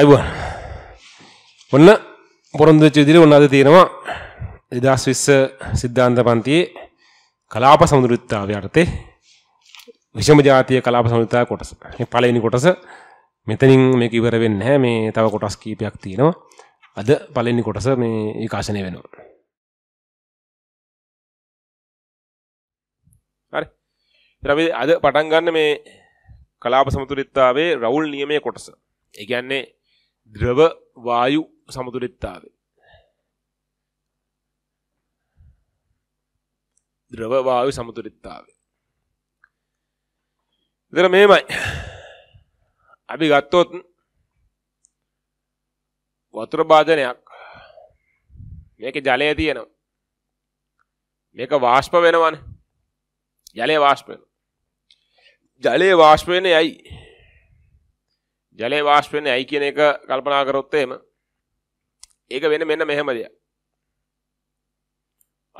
අයිබෝන් ඔන්න පොරොන්දු වෙච්ච විදිහට ඔන්න අද තියෙනවා 2020 සිද්ධාන්ත පන්තියේ කලාප සමෘද්ධිතාවය යටතේ විෂම ජාතිය කලාප සමෘද්ධිතාව කොටස. මේ පළවෙනි කොටස මෙතනින් මේක ඉවර වෙන්නේ නැහැ. මේ තව කොටස් කීපයක් තියෙනවා. අද පළවෙනි කොටස මේ ඒකාශනය වෙනවා. හරි. අපි අද පටන් ගන්න මේ කලාප සමෘද්ධිතාවේ රවුල් නියමයේ කොටස. ඒ කියන්නේ ද්‍රව වායු සමතුලිතතාවය ද්‍රව වායු සමතුලිතතාවය ඉතින් මේමයි අපි ගත්තොත් වතුර භාජනයක් මේක ජලය තියෙනවා මේක වාෂ්ප වෙනවනේ ජලය වාෂ්ප වෙනවා ජලය වාෂ්ප වෙන්නේ ඇයි ජලය වාෂ්ප වෙන්නේ ඇයි කියන එක කල්පනා කරොත් එහෙම ඒක වෙන්නේ මෙන්න මෙහෙම දෙයක්.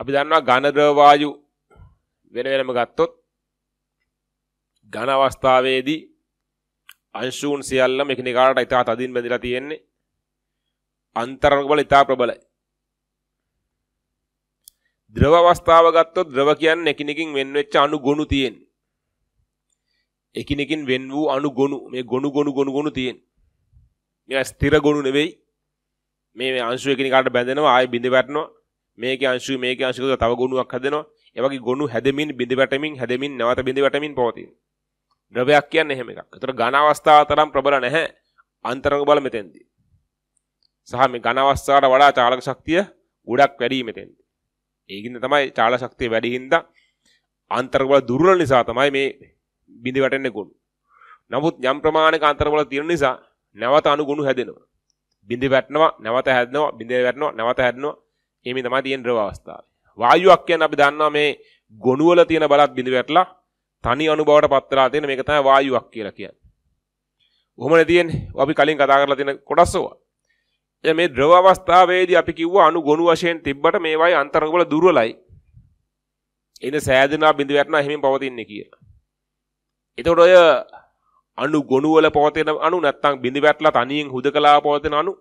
අපි දන්නවා ඝන ද්‍රව වායු වෙන වෙනම ගත්තොත් ඝන අවස්ථාවේදී අංශූන් සියල්ලම එකිනෙකාට ඉතා තදින් බැඳිලා තියෙන්නේ. අන්තරණ බල ඉතා ප්‍රබලයි. ද්‍රව අවස්ථාව ගත්තොත් ද්‍රව කියන්නේ එකිනෙකින් වෙන් වෙච්ච අණු ගොනු තියෙන්නේ. එකිනෙකින් වෙන් වූ අණු ගොනු මේ ගොනු ගොනු ගොනු ගොනු තියෙන. මේවා ස්ථිර ගොනු නෙවෙයි. මේ මේ අංශු එකිනෙකාට බැඳෙනවා ආයෙ බිඳ වැටෙනවා. මේකේ අංශු මේකේ අංශු කියලා තව ගොනුවක් හැදෙනවා. ඒ වගේ ගොනු හැදෙමින් බිඳ වැටෙමින් හැදෙමින් නැවත බිඳ වැටෙමින් පවතින. ද්‍රවයක් කියන්නේ එහෙම එකක්. ඒතර ඝන අවස්ථාව තරම් ප්‍රබල නැහැ. අන්තරංග බල මෙතෙන්දී. සහ මේ ඝන අවස්ථාවට වඩා චාලක ශක්තිය ගොඩක් වැඩි මෙතෙන්දී. ඒකින්ද තමයි චාලක ශක්තිය වැඩි හින්දා අන්තරබල දුර්වල නිසා තමයි මේ බිඳි වැටෙන්නේ ගුණ. නමුත් යම් ප්‍රමාණයක අන්තරවල තියෙන නිසා නැවත අනුගුණ හැදෙනවා. බිඳි වැටෙනවා, නැවත හැදෙනවා, බිඳි වැටෙනවා, නැවත හැදෙනවා. එimhe තමයි තියෙන ද්‍රව අවස්ථාව. වායුවක් කියන්නේ අපි දන්නවා මේ ගොනු වල තියෙන බලත් බිඳි වැටලා තනි අනුභවයට පත් වෙලා තියෙන මේක තමයි වායුවක් කියලා කියන්නේ. ඔහොමනේ තියෙන්නේ. අපි කලින් කතා කරලා තියෙන කොටස ඔවා. දැන් මේ ද්‍රව අවස්ථාවේදී අපි කිව්වා අණු ගොනු වශයෙන් තිබ්බට මේවායි අන්තර්ගත දුර්වලයි. එන සෑදෙනා බිඳ වැටෙනා හිමින් පවතින්නේ කියලා. එතකොට ඔය අණු ගොනු වල පවතින අණු නැත්තම් බිඳි වැටලා තනියෙන් හුදකලා පවතින අණු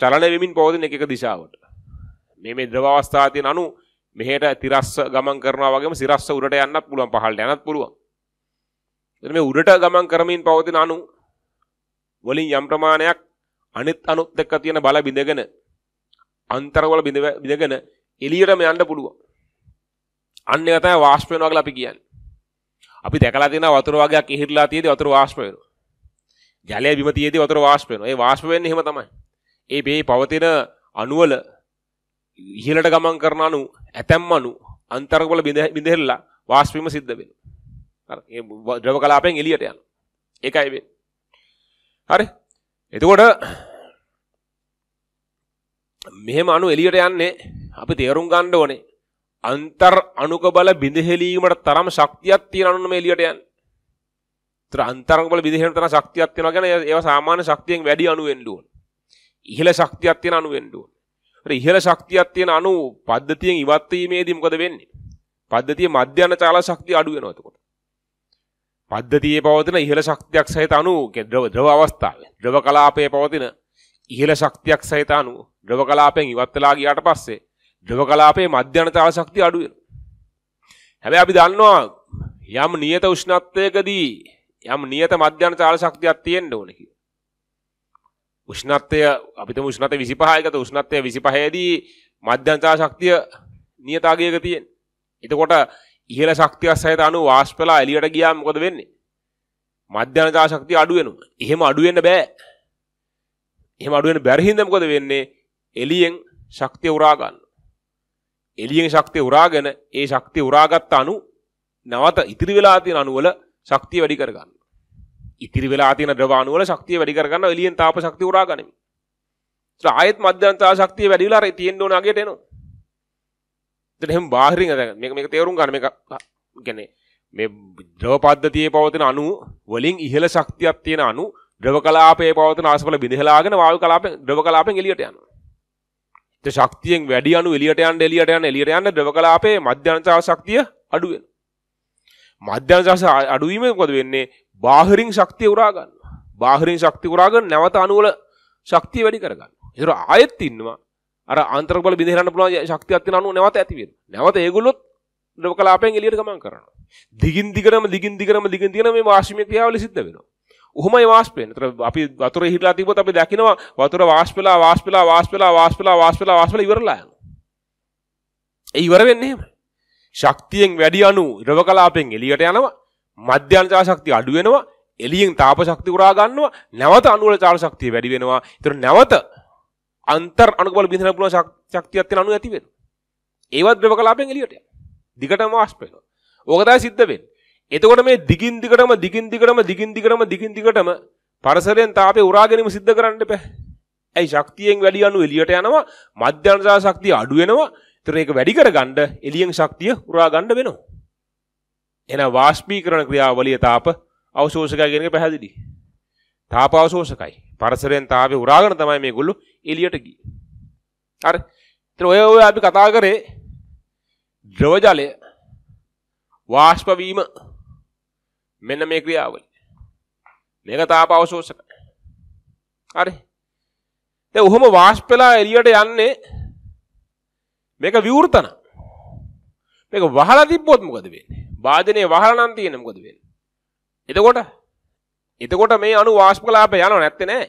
චලනය වෙමින් පවතින එක එක දිශාවට. මේ මේ ද්‍රව අවස්ථාවේ තියෙන අණු මෙහෙට තිරස්ස ගමන් කරනවා වගේම සිරස්ස උඩට යන්නත් පුළුවන් පහළට යන්නත් පුළුවන්. එතන මේ උඩට ගමන් කරමින් පවතින අණු වලින් යම් ප්‍රමාණයක් අනිත් අණුත් එක්ක තියෙන බල බිඳගෙන අන්තරවල බිඳගෙන එළියටම යන්න පුළුවන්. අන්න ඒක තමයි වාෂ්ප වෙනවා කියලා අපි කියන්නේ. අපි දැකලා තියෙනවා වතුර වර්ගයක් ඉහිරලා තියෙදි වතුර වාෂ්ප වෙනවා. ජලය බිම තියෙදි වතුර වාෂ්ප වෙනවා. ඒ වාෂ්ප වෙන්නේ එහෙම තමයි. ඒ මේ පවතින අණුවල ඉහළට ගමන් කරන අණු ඇතැම් අණු අන්තර්ගොල බිඳහෙරලා වාෂ්ප වීම සිද්ධ වෙනවා. හරි. ඒ ද්‍රව කලාපයෙන් එළියට යනවා. ඒකයි වෙන්නේ. හරි. එතකොට මෙහෙම අණු එළියට යන්නේ අපි තේරුම් ගන්න ඕනේ. අන්තර් අණුක බල බිඳහෙලීමට තරම් ශක්තියක් තියෙන අණුන මේ එළියට යන්නේ. ඒතර අන්තර් බල බිඳහෙලීමට තරම් ශක්තියක් තියෙනවා කියන්නේ ඒවා සාමාන්‍ය ශක්තියෙන් වැඩි අණු වෙන්න ඕන. ඉහළ ශක්තියක් තියෙන අණු වෙන්න ඕන. ඒතර ඉහළ ශක්තියක් තියෙන අණු පද්ධතියෙන් ඉවත් වීමේදී මොකද වෙන්නේ? පද්ධතියේ මධ්‍යන චාල ශක්තිය අඩු වෙනවා එතකොට. පද්ධතියේ පවතින ඉහළ ශක්තියක් සහිත අණු ද්‍රව ද්‍රව අවස්ථාවේ ද්‍රව කලාපයේ පවතින ඉහළ ශක්තියක් සහිත අණු ද්‍රව කලාපයෙන් ඉවත් වෙලා ගියාට පස්සේ ලොව කලාපයේ මධ්‍යනතාව ශක්තිය අඩු හැබැයි අපි දන්නවා යම් නියත උෂ්ණත්වයකදී යම් නියත මධ්‍යනතාව ශක්තියක් තියෙන්න ඕනේ කියලා. උෂ්ණත්වය අපි තුමු උෂ්ණත්වය 25 එකට උෂ්ණත්වය 25 දී මධ්‍යනතාව ශක්තිය නියත අගයක තියෙන. එතකොට ඉහළ ශක්තියක් සහිත අණු වාෂ්පලා එළියට ගියාම මොකද වෙන්නේ? මධ්‍යනතා ශක්තිය අඩු වෙනවා. එහෙම අඩු වෙන්න බෑ. එහෙම අඩු වෙන්න බැරි හින්දා මොකද වෙන්නේ? එළියෙන් ශක්තිය උරා ගන්න. එළියෙන් ශක්තිය උරාගෙන ඒ ශක්තිය උරාගත්ත අණු නැවත ඉතිරි වෙලා තියෙන අණු වල ශක්තිය වැඩි කරගන්න. ඉතිරි වෙලා තියෙන ද්‍රව අණු වල ශක්තිය වැඩි කරගන්න එළියෙන් තාප ශක්තිය උරා ගනිමි. ඒත් ආයෙත් මධ්‍යන්තර ශක්තිය වැඩි වෙලා අර තියෙන්න ඕන අගයට එනවා. එතන එහෙම බාහිරින් අදගන්න. මේක මේක තේරුම් ගන්න මේක කියන්නේ මේ ද්‍රව පද්ධතියේ පවතින අණු වලින් ඉහළ ශක්තියක් තියෙන අණු ද්‍රව කලාපයේ පවතින ආසපල බිඳහලාගෙන වායු කලාපෙන් ද්‍රව කලාපෙන් එළියට යනවා. ශක්තියෙන් වැඩි අනු එලියට යන්න එලියට යන්න එලියට යන්න ද්‍රව කලාපයේ මධ්‍යන්තර ශක්තිය අඩු වෙනවා මධ්‍යන්තර අඩුවීම මොකද වෙන්නේ බාහිරින් ශක්තිය උරා ගන්නවා බාහිරින් ශක්තිය උරාගෙන නැවත අණු වල ශක්තිය වැඩි කර ගන්නවා ඒතර ආයෙත් ඉන්නවා අර ආන්තර බල බිඳ හරන්න පුළුවන් ශක්තියක් තියෙන අණු නැවත ඇති වෙනවා නැවත ඒගොල්ලොත් ද්‍රව කලාපයෙන් එලියට ගමන් කරනවා දිගින් දිගටම දිගින් දිගටම දිගින් දිගටම මේ වාෂ්පීය ක්‍රියාවලිය සිද්ධ වෙනවා උහමයි වාෂ්ප වෙන්නේ. අපි වතුරේ හිරලා තිබ්බොත් අපි දකිනවා වතුර වාෂ්ප වෙලා වාෂ්ප වෙලා වාෂ්ප වෙලා වාෂ්ප වෙලා වාෂ්ප වෙලා වාෂ්ප වෙලා ඉවරලා යනවා. ඒ ඉවර වෙන්නේ එහෙමයි. ශක්තියෙන් වැඩි අණු ද්‍රවකලාපෙන් එළියට යනවා. මධ්‍යන්තර ශක්තිය අඩු වෙනවා. එළියෙන් තාප ශක්තිය උරා ගන්නවා. නැවත අණු වල චාල ශක්තිය වැඩි වෙනවා. ඒතර නැවත අන්තර් අණුක බල බින්දන පුළුවන් ශක්තියක් තියෙන අණු ඇති වෙනවා. ඒවත් ද්‍රවකලාපෙන් එළියට යනවා. දිගටම වාෂ්ප වෙනවා. ඕක තමයි සිද්ධ වෙන්නේ. එතකොට මේ දිගින් දිගටම දිගින් දිගටම දිගින් දිගටම දිගින් දිගටම පරසරයෙන් තාපය උරා ගැනීම සිද්ධ කරන්න බෑ. ඇයි ශක්තියෙන් වැඩි අණු එළියට යනවා මධ්‍යන්තර ශක්තිය අඩු වෙනවා. ඒතර ඒක වැඩි කරගන්න එළියෙන් ශක්තිය උරා ගන්න වෙනවා. එහෙනම් වාෂ්පීකරණ ක්‍රියාවලිය තාප අවශෝෂකයි කියන එක පැහැදිලි. තාප අවශෝෂකයි. පරසරයෙන් තාපය උරාගෙන තමයි මේගොල්ලෝ එළියට ගියේ. හරි. ඒතර ඔය ඔය අපි කතා කරේ ද්‍රව ජලය වාෂ්ප වීම මෙන්න මේ ක්‍රියාවලිය. මේක තාපාවශෝෂක. හරි. දැන් ඔහොම වාෂ්ප වෙලා එළියට යන්නේ මේක විවෘතන. මේක වහලා තිබ්බොත් මොකද වෙන්නේ? වාදනේ වහලා නම් තියෙන්නේ මොකද වෙන්නේ? එතකොට එතකොට මේ අණු වාෂ්පකලාපය යනව නැත්තේ නෑ.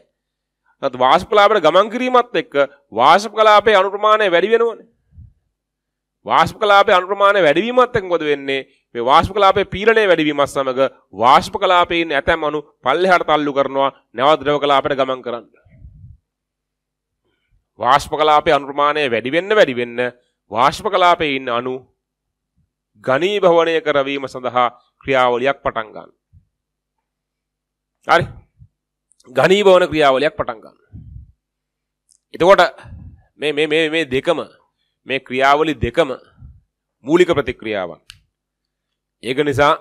නැත් වාෂ්පකලාපයට ගමන් කිරීමත් එක්ක වාෂ්පකලාපයේ අණු ප්‍රමාණය වැඩි වෙනවනේ. වාෂ්පකලාපයේ අණු ප්‍රමාණය වැඩි වීමත් එක්ක මොකද වෙන්නේ? මේ වාෂ්ප කලාපයේ පීඩනය වැඩිවීමත් සමග වාෂ්ප කලාපයේ ඉන්න ඇතැම් අණු පල්ලෙහාට තල්ලු කරනවා නැව ද්‍රව කලාපයට ගමන් කරන්න. වාෂ්ප කලාපයේ අනුප්‍රමාණය වැඩි වෙන්න වැඩි වෙන්න වාෂ්ප කලාපයේ ඉන්න අණු ඝනීභවණය කරවීම සඳහා ක්‍රියාවලියක් පටන් ගන්න. හරි. ඝනීභවන ක්‍රියාවලියක් පටන් ගන්න. එතකොට මේ මේ මේ මේ දෙකම මේ ක්‍රියාවලි දෙකම මූලික ප්‍රතික්‍රියාවන්. ඒක නිසා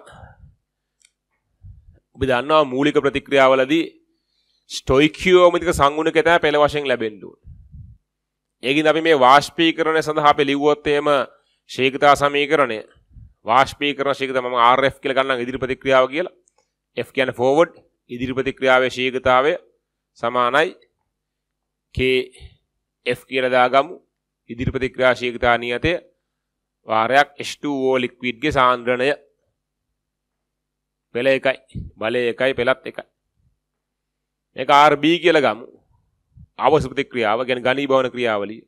ඔබ දන්නවා මූලික ප්‍රතික්‍රියාවලදී ස්ටොයිකියෝමතික සංගුණක තමයි පළ වශයෙන් ලැබෙන්න ඕනේ. ඒකින් අපි මේ වාෂ්පීකරණය සඳහා අපි ලිව්වොත් එහෙම ශීඝ්‍රතා සමීකරණය වාෂ්පීකරණ ශීඝ්‍රතා මම RF කියලා ගන්නම් ඉදිරි ප්‍රතික්‍රියාව කියලා. F කියන්නේ forward ඉදිරි ප්‍රතික්‍රියාවේ ශීඝ්‍රතාවය සමානයි K F කියලා දාගමු. ඉදිරි ප්‍රතික්‍රියා ශීඝ්‍රතා නියතය වාරයක් H2O ලික්විඩ්ගේ සාන්ද්‍රණය පෙළ එකයි බලය එකයි පෙළත් එකයි මේක RB කියලා ගමු ආවශ ප්‍රතික්‍රියාව කියන්නේ ඝනීභවන ක්‍රියාවලිය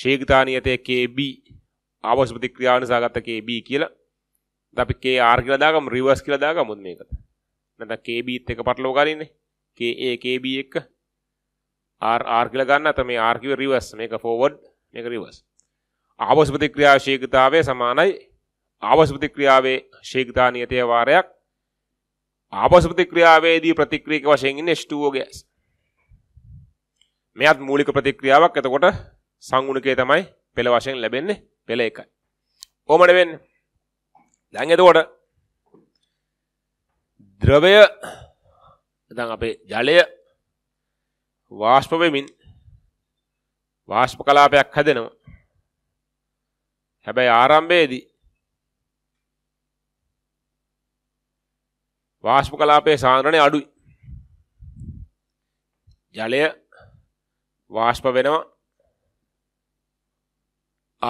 ශීඝ්‍රතානියතේ KB ආවශ ප්‍රතික්‍රියාව නිසා ගත්ත KB කියලා අපි KR කියලා දාගමු රිවර්ස් කියලා දාගමුද මේකට නැත්නම් KBත් එක පටලව ගන්නේ KA KB එක R R කියලා ගන්න නැත්නම් මේ R කිව්ව රිවර්ස් මේක ෆෝවර්ඩ් මේක රිවර්ස් ආවශ ප්‍රතික්‍රියාව ශීඝ්‍රතාවය සමානයි ආවශ ප්‍රතික්‍රියාවේ ශීඝ්‍රතානියතේ වාරයක් ආපස ප්‍රතික්‍රියාවේදී ප්‍රතික්‍රියක වශයෙන් ඉන්නේ H2O ගෑස්. මෙයත් මූලික ප්‍රතික්‍රියාවක්. එතකොට සංගුණකය තමයි පෙළ වශයෙන් ලැබෙන්නේ පෙළ එකයි. කොහොමද වෙන්නේ? දැන් එතකොට ද්‍රවය නැත්නම් අපේ ජලය වාෂ්ප වෙමින් වාෂ්ප කලාපයක් හැදෙනවා. හැබැයි ආරම්භයේදී වාෂ්ප කලාපයේ සාන්ද්‍රණය අඩුයි. ජලය වාෂ්ප වෙනවා.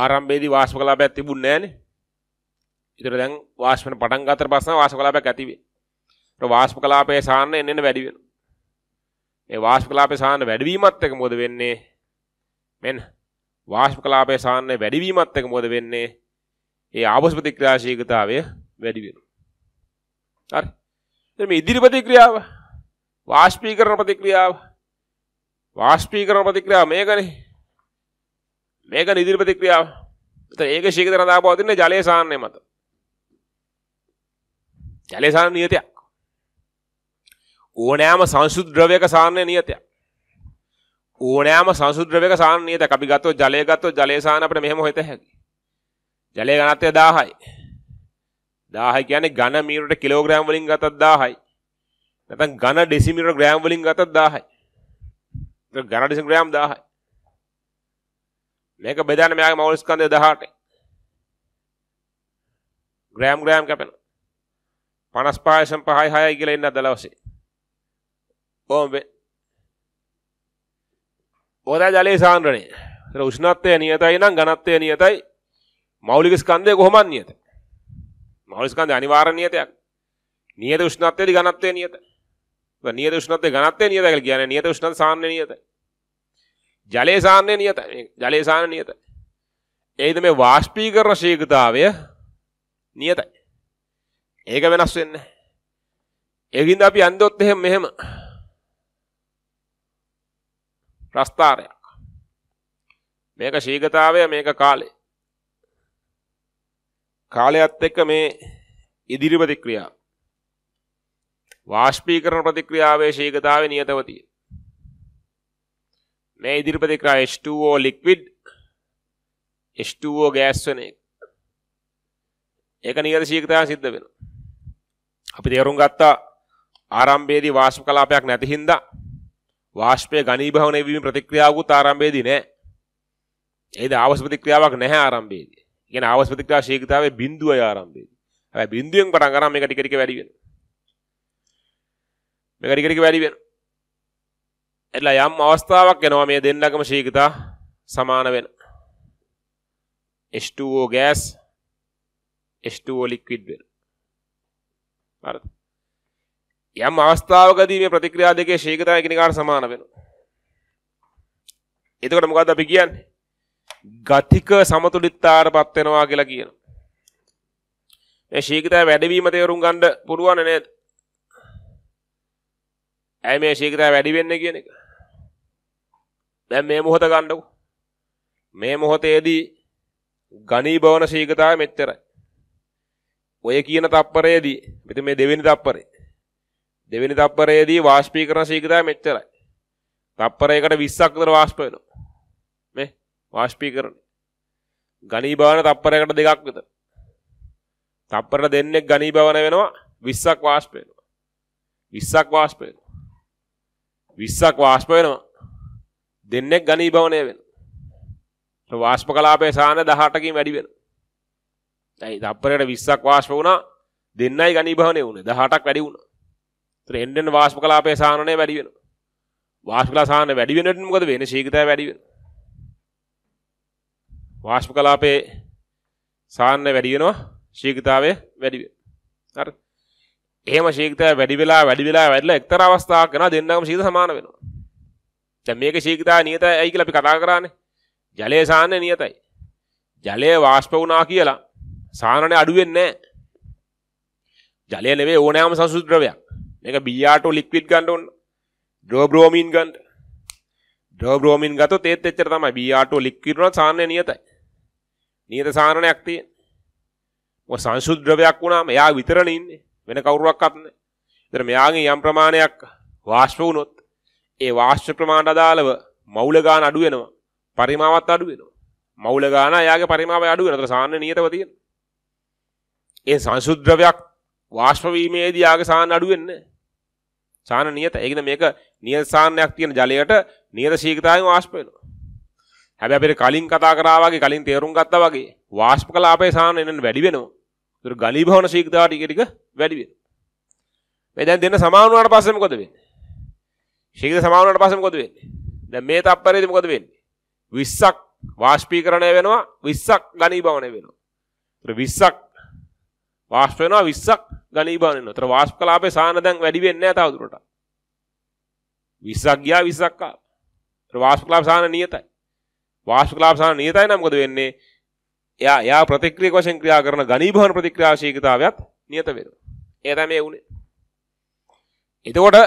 ආරම්භයේදී වාෂ්ප කලාපයක් තිබුණේ නැහනේ. ඊට දැන් වාෂ්පන පටන් ගන්නතර පස්සෙන් වාෂ්ප කලාපයක් ඇති වෙයි. ඒත් වාෂ්ප කලාපයේ සාන්ද්‍රණය එන්න එන්න වැඩි වෙනවා. මේ වාෂ්ප කලාපයේ සාන්ද්‍රණය වැඩිවීමත් එක්ක මොකද වෙන්නේ? මෙන්න වාෂ්ප කලාපයේ සාන්ද්‍රණය වැඩිවීමත් එක්ක මොකද වෙන්නේ? ඒ ආවස් ප්‍රතික්‍රියාශීලීතාවය වැඩි වෙනවා. හරි. දැන් මේ ඉදිරි ප්‍රතික්‍රියාව වාෂ්පීකරණ ප්‍රතික්‍රියාව වාෂ්පීකරණ ප්‍රතික්‍රියාව මේකනේ මේක ඉදිරි ප්‍රතික්‍රියාව. එතන ඒක ශීඝ්‍ර රඳාපව තින්නේ ජලයේ සාරණය මත. ජලයේ සාරණ නියතයක්. ඕනෑම සංසුද්ධ ද්‍රවයක සාරණය නියතයක්. ඕනෑම සංසුද්‍රවක සාන්නේත අපි ගත්තොත් ජලය ගත්තොත් ජලය සාන අපිට මෙහෙම හොයත හැකි. ජලය ඝනත්වය 1000යි. 1000 කියන්නේ ඝන මීටරට කිලෝග්‍රෑම් වලින් ගත්තත් 1000යි. නැත්නම් ඝන ඩෙසිමීටර ග්‍රෑම් වලින් ගත්තත් 1000යි. ඒක ඝන ඩෙසිමීටර ග්‍රෑම් 1000යි. මේක බෙදාන මෙයාගේ මූල ස්කන්ධය 18. Gram gram කැපෙනවා. 55 සම් 5යි 6යි කියලා ඉන්න අද දවසේ. කොහොමද? ඕදා ජලයේ සාන්ද්‍රණය. ඒක උෂ්ණත්වය නියතයි නම් ඝනත්වය නියතයි. මෞලික ස්කන්ධය කොහොමද නියතයි? මහවුල් ස්කන්ධය අනිවාර්ය නියතයක්. නියත උෂ්ණත්වයේදී ඝනත්වය නියත. නියත උෂ්ණත්වයේ ඝනත්වය නියත කියලා කියන්නේ නියත උෂ්ණත්වය සාමාන්‍ය නියතයි. ජලයේ සාමාන්‍ය නියතයි. ජලයේ සාමාන්‍ය නියතයි. ඒද මේ වාෂ්පීකරණ ශීඝ්‍රතාවය නියතයි. ඒක වෙනස් වෙන්නේ ඒකින්ද අපි අන්දොත් එහෙම මෙහෙම ප්‍රස්ථාරයක් මේක ශීඝ්‍රතාවය මේක කාලේ කාලයත් එක්ක මේ ඉදිරි ප්‍රතික්‍රියා වාෂ්පීකරණ ප්‍රතික්‍රියාවේ ශීඝ්‍රතාවය නියතවතිය. මේ ඉදිරි ප්‍රතික්‍රියා H2O liquid H2O gas වෙන එක. ඒක නියත ශීඝ්‍රතාවය සිද්ධ වෙනවා. අපි තේරුම් ගත්තා ආරම්භයේදී වාෂ්ප කලාපයක් නැති හින්දා වාෂ්පය ඝනීභවන වීම ප්‍රතික්‍රියාවකුත් ආරම්භයේදී නැහැ. ඒද ආවස් ප්‍රතික්‍රියාවක් නැහැ ආරම්භයේදී. කියන ආවස්පතිකා ශීඝ්‍රතාවයේ බිඳුවයි ආරම්භයේදී. හැබැයි බිඳුවෙන් පටන් ගන්න මේක ටික ටික වැඩි වෙනවා. මේක ටික ටික වැඩි වෙනවා. එట్లా යම් අවස්ථාවක් එනවා මේ දෙන්නගම ශීඝ්‍රතා සමාන වෙන. H2O gas H2O liquid වෙන. හරිද? යම් අවස්ථාවකදී මේ ප්‍රතික්‍රියා දෙකේ ශීඝ්‍රතාවය කිනකාට සමාන වෙනවා. එතකොට මොකද්ද අපි කියන්නේ? ගතික සමතුලිතතාවටපත් වෙනවා කියලා කියනවා. මේ ශීඝ්‍රතාව වැඩිවීම තේරුම් ගන්න පුළුවන් නේද? ඇයි මේ ශීඝ්‍රතාව වැඩි වෙන්නේ කියන එක? දැන් මේ මොහොත ගන්නකො. මේ මොහොතේදී ගණීභවන ශීඝ්‍රතාවය මෙච්චරයි. ඔය කියන තප්පරයේදී මෙතන මේ දෙවෙනි තප්පරේ. දෙවෙනි තප්පරයේදී වාෂ්පීකරණ ශීඝ්‍රතාවය මෙච්චරයි. තප්පරයකට 20ක් විතර වාෂ්ප වෙනවා. වාෂ්පීකරණ ගණීභවන තප්පරයකට දෙකක් විතර. තප්පරට දෙන්නෙක් ගණීභවන වෙනවා 20ක් වාෂ්ප වෙනවා. 20ක් වාෂ්ප වෙනවා. 20ක් වාෂ්ප වෙනවා. දෙන්නෙක් ගණීභවනය වෙනවා. වාෂ්ප කලාපයේ සාන 18කින් වැඩි වෙනවා. ඇයි තප්පරයට 20ක් වාෂ්ප වුණා දෙන්නයි ගණීභවනය වුණේ 18ක් වැඩි වුණා. ඒතර එන්න එන්න වාෂ්ප කලාපයේ සානණය වැඩි වෙනවා. වාෂ්ප කලාප සානණය වැඩි වෙනකොට මොකද වෙන්නේ? ශීඝ්‍රතාවය වැඩි වෙනවා. වාෂ්ප කලාපයේ සාන්න වැඩි වෙනවා ශීඝ්‍රතාවය වැඩි වෙනවා. හරි. එහෙම ශීඝ්‍රතාවය වැඩි වෙලා වැඩි වෙලා වැඩිලා එක්තරා අවස්ථාවක් වෙනවා දෙන්නම ශීඝ්‍ර සමාන වෙනවා. දැන් මේක ශීඝ්‍රතාවය නියතයි ඇයි කියලා අපි කතා කරානේ. ජලයේ සාන්නේ නියතයි. ජලය වාෂ්ප වුණා කියලා සානනේ අඩු වෙන්නේ නැහැ. ජලය නෙවෙයි ඕනෑම සංසුද්ධ ද්‍රවයක්. මේක BR2 ලික්විඩ් ගන්න ඕන. ඩ්‍රෝබ්‍රෝමින් ගන්න. ඩ්‍රෝබ්‍රෝමින් ගත්තොත් ඒත් එච්චර තමයි BR2 ලික්විඩ් වුණා සානනේ නියතයි. නියත සාරණයක් තියෙන. මොක සංසුද්‍රවයක් වුණාම එයා විතරනේ ඉන්නේ. වෙන කවුරුවක්වත් නැහැ. ඒතර මෙයාගේ යම් ප්‍රමාණයක් වාෂ්ප වුණොත් ඒ වාෂ්ප ප්‍රමාණයට අදාළව මවුල ගාන අඩු වෙනවා. පරිමාවත් අඩු වෙනවා. මවුල ගාන එයාගේ පරිමාවයි අඩු වෙනවා. ඒතර සාරණ නියතව තියෙන. ඒ සංසුද්‍රවයක් වාෂ්ප වීමේදී යාගේ සාරණ අඩු වෙන්නේ නැහැ. සාරණ නියත. ඒ කියන්නේ මේක නියත සාරණයක් තියෙන ජලයට නියත ශීඝ්‍රතාවයෙන් වාෂ්ප වෙනවා. හැබැයි අපිට කලින් කතා කරා වගේ කලින් තේරුම් ගත්තා වගේ වාෂ්ප කලාපයේ සාන එන්න වැඩි වෙනවා. ඒතර ගලීභවන ශීඝ්‍රතාව ටික ටික වැඩි වෙනවා. මේ දැන් දෙන්න සමාන වුණාට පස්සේ මොකද වෙන්නේ? ශීඝ්‍ර සමාන වුණාට පස්සේ මොකද වෙන්නේ? දැන් මේ තප්පරේදී මොකද වෙන්නේ? 20ක් වාෂ්පීකරණය වෙනවා 20ක් ගලීභවන වෙනවා. ඒතර 20ක් වාෂ්ප වෙනවා 20ක් ගලීභවන වෙනවා. ඒතර වාෂ්ප කලාපයේ සාන දැන් වැඩි වෙන්නේ නැහැ තවදුරටත්. 20ක් ගියා 20ක් ආවා. ඒතර වාෂ්ප කලාප සාන නියතයි. වාස්තු කලාපසාන නියතයි නම් මොකද වෙන්නේ? එයා එයා ප්‍රතික්‍රියක වශයෙන් ක්‍රියා කරන ගණීභවන ප්‍රතික්‍රියාශීලීතාවයත් නියත වෙනවා. ඒ තමයි උනේ. එතකොට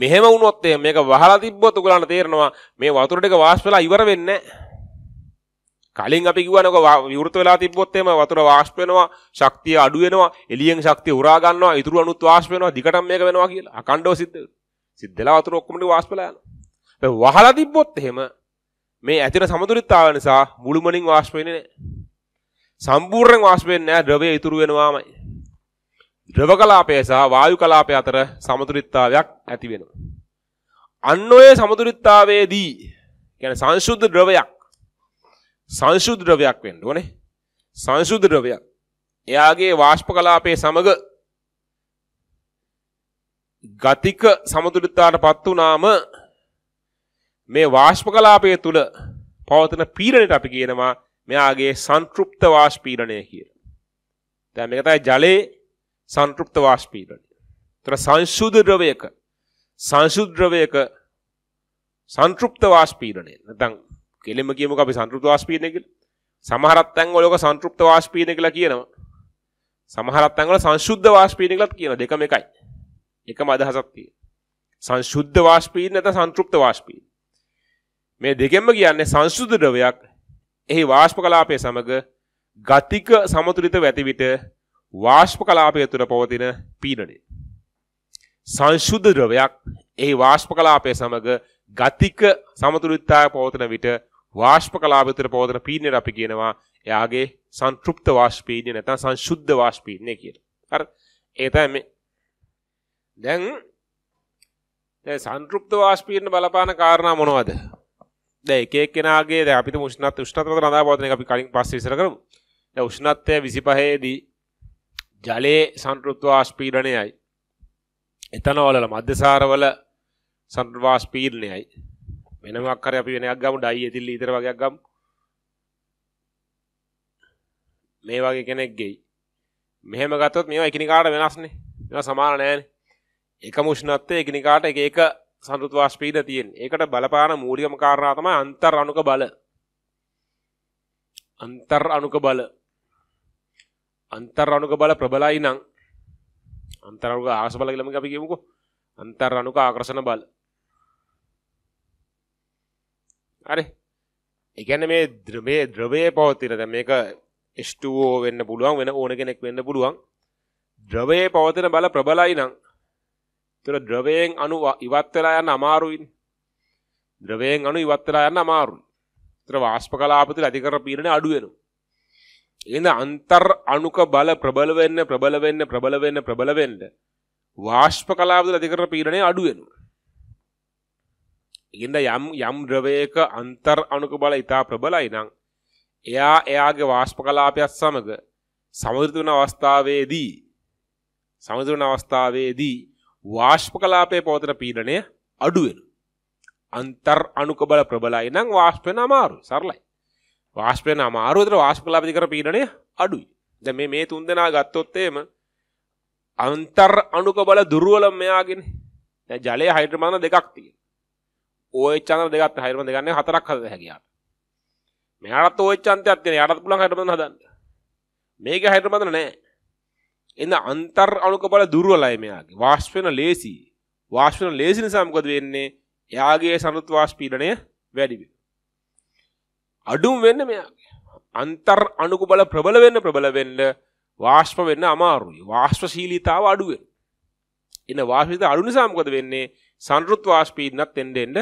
මෙහෙම වුණොත් මේක වහලා තිබ්බොත් උගලන්ට තේරෙනවා මේ වතුර ටික වාෂ්ප වෙලා ඉවර වෙන්නේ කලින් අපි කිව්වනේ ඔක විවෘත වෙලා තිබ්බොත් එහෙම වතුර වාෂ්ප වෙනවා ශක්තිය අඩු වෙනවා එළියෙන් ශක්තිය උරා ගන්නවා ඉතුරු අණුත් වාෂ්ප වෙනවා දිගටම මේක වෙනවා කියලා අකණ්ඩව සිද්ධ සිද්ධලා වතුර ඔක්කොම ටික වාෂ්පලා යනවා. වහලා තිබ්බොත් එහෙම මේ ඇතින සමතුලිතතාව නිසා මුළුමනින් වාෂ්ප වෙන්නේ නැහැ. සම්පූර්ණයෙන් වාෂ්ප වෙන්නේ නැහැ ද්‍රවය ඉතුරු වෙනවාමයි. ද්‍රව කලාපය සහ වායු කලාපය අතර සමතුලිතතාවයක් ඇති වෙනවා. අන්න ඔය සමතුලිතතාවයේදී කියන්නේ සංසුද්ධ ද්‍රවයක් සංසුද්ධ ද්‍රවයක් වෙන්න ඕනේ. සංසුද්ධ ද්‍රවයක්. එයාගේ වාෂ්ප කලාපයේ සමග ගතික සමතුලිතතාවටපත් වුනාම මේ වාෂ්ප කලාපය තුළ පවතන පීරණයට අපි කියනවා මෙයාගේ සංතෘප්ත වාෂ්පීරණය කියලා. දැන් මේක තමයි ජලයේ සංතෘප්ත වාෂ්පීරණය. ඒතර සංශුද්ධ ද්‍රවයක සංශුද්ධ ද්‍රවයක සංතෘප්ත වාෂ්පීරණය. නැත්නම් කෙලෙම කියමුකෝ අපි සංතෘප්ත වාෂ්පීරණය කියලා. සමහරත් තැන්වල ඔක සංතෘප්ත වාෂ්පීරණය කියලා කියනවා. සමහරත් තැන්වල සංශුද්ධ වාෂ්පීරණය කියලාත් කියනවා. දෙකම එකයි. එකම අදහසක් තියෙනවා. සංශුද්ධ වාෂ්පීරණය නැත්නම් සංතෘප්ත වාෂ්පීරණය. මේ දෙකෙන්ම කියන්නේ සංශුද්ධ ද්‍රවයක් එහි වාෂ්ප කලාපය සමග ගතික සමතුලිතව ඇති විට වාෂ්ප කලාපය තුළ පවතින පීඩනය. සංශුද්ධ ද්‍රවයක් එහි වාෂ්ප කලාපය සමග ගතික සමතුලිතතාවය පවතින විට වාෂ්ප කලාපය තුළ පවතින පීඩනයට අපි කියනවා එයාගේ සංතෘප්ත වාෂ්පීඩනය නැත්නම් සංශුද්ධ වාෂ්පීඩනය කියලා. හරි. ඒ තමයි මේ. දැන් දැන් සංතෘප්ත වාෂ්පීඩන බලපාන කාරණා මොනවද? ඒකෙක් කෙනගේ ද අපිට මුෂ්නත් ෂ්නත රඳා පවතන අපි කලින් පස්ස විසර කරමු උෂ්නත්වය විසි පහේදී ජලයේ සංෘත්වාශ්පීරණයයි එතනවලල මධ්‍යසාරවල සංර්වාශ්පීරණයයි වෙනමක්කර අපි වෙනයක් ගම ඩයි ඇතිල්ල ඉතර වගයක් ගම් මේ වගේ කෙනෙක් ගෙයි මෙහෙම ගත්තොත් මේවා එකනිකාට වෙනස්නේ වෙන සමාන නෑන එක මුෂ්නත්වය එකනිකාට එක එක සඳෘතු වාෂ්පීද තියෙන. ඒකට බලපාන මූලිකම කාරණා තමයි අන්තර් අණුක බල. අන්තර් අණුක බල. අන්තර් අණුක බල ප්‍රබලයි නම් අන්තර් අණුක ආකර්ෂ බල කියලා අපි කියමුකෝ. අන්තර් අණුක ආකර්ෂණ බල. හරි. ඒ කියන්නේ මේ ද්‍රවයේ ද්‍රවයේ පවතින දැන් මේක H2O වෙන්න පුළුවන් වෙන ඕන කෙනෙක් වෙන්න පුළුවන්. ද්‍රවයේ පවතින බල ප්‍රබලයි නම් ඒතර ද්‍රවයෙන් අණු ඉවත් වෙලා යන්න අමාරුයිනේ. ද්‍රවයෙන් අණු ඉවත් වෙලා යන්න අමාරුයි. ඒතර වාෂ්ප කලාපතිල අධිකරණ පීඩනය අඩු වෙනවා. එහෙනම් අන්තර් අණුක බල ප්‍රබල වෙන්න ප්‍රබල වෙන්න ප්‍රබල වෙන්න ප්‍රබල වෙන්න වාෂ්ප කලාපතිල අධිකරණ පීඩනය අඩු වෙනවා. එහෙනම් යම් යම් ද්‍රවයක අන්තර් අණුක බල ඉතා ප්‍රබලයි නම් එයා එයාගේ වාෂ්ප කලාපයත් සමග සමෘද්ධ වෙන අවස්ථාවේදී සමෘද්ධ වෙන අවස්ථාවේදී වාශ්ප කලාපයේ පවතන පීඩනය අඩුවෙන. අන්තර් අනුක බල ප්‍රබලයි නම් වාශ්පෙන අමාරු සරලයි. වාශ්පෙන අමාරුවතර වාශ්පලාපති කර පීඩනය අඩුයි. ද මේ මේ තුන් දෙනා ගත්තොත්තේම අන්තර් අනුක බල දුරුවල මෙයාගෙන ජලය හයිට්‍රමාන දෙකක් තිය. ඕච්චන දෙකත් හයිරම දෙගන්න හතරක් හද හැකියාට. මෙයාත් ඕච්චන්තයක්ත්තින අරත් පුලන් හටම හදන්න. මේක හයිටමඳන නෑ එන අන්තර් අණුක බල දුර්වලයි මෙයාගේ. වාෂ්ප වෙන ලේසි. වාෂ්ප වෙන ලේසි නිසා මොකද වෙන්නේ? එයාගේ සනුත් වාෂ්පීඩණය වැඩි වෙනවා. අඩුම් වෙන්න මෙයාගේ. අන්තර් අණුක බල ප්‍රබල වෙන්න ප්‍රබල වෙන්න වාෂ්ප වෙන්න අමාරුයි. වාෂ්පශීලීතාව අඩු වෙනවා. එන වාෂ්පීත අඩු නිසා මොකද වෙන්නේ? සනෘත් වාෂ්පීඩනත් එන්න එන්න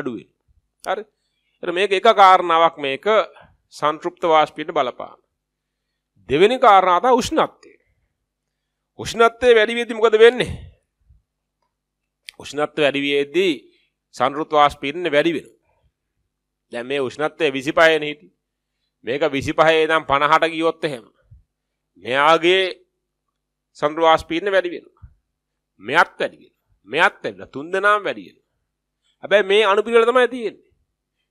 අඩු වෙනවා. හරි. එතන මේක එක කාරණාවක් මේක සංතෘප්ත වාෂ්පීඩන බලපාන. දෙවෙනි කාරණා තමයි උෂ්ණත්වය. උෂ්ණත්වය වැඩි වෙද්දී මොකද වෙන්නේ? උෂ්ණත්වය වැඩි වෙද්දී සංරුත් වාෂ්පීරණ වැඩි වෙනවා. දැන් මේ උෂ්ණත්වය 25 නේ හිටි. මේක 25 ඉඳන් 50ට ගියොත් එහෙම. මෙයාගේ සංරුත් වාෂ්පීරණ වැඩි වෙනවා. මෙයත් වැඩි වෙනවා. මෙයත් වැඩි. තුන් දෙනාම වැඩි වෙනවා. හැබැයි මේ අනුපිළිවෙල තමයි තියෙන්නේ.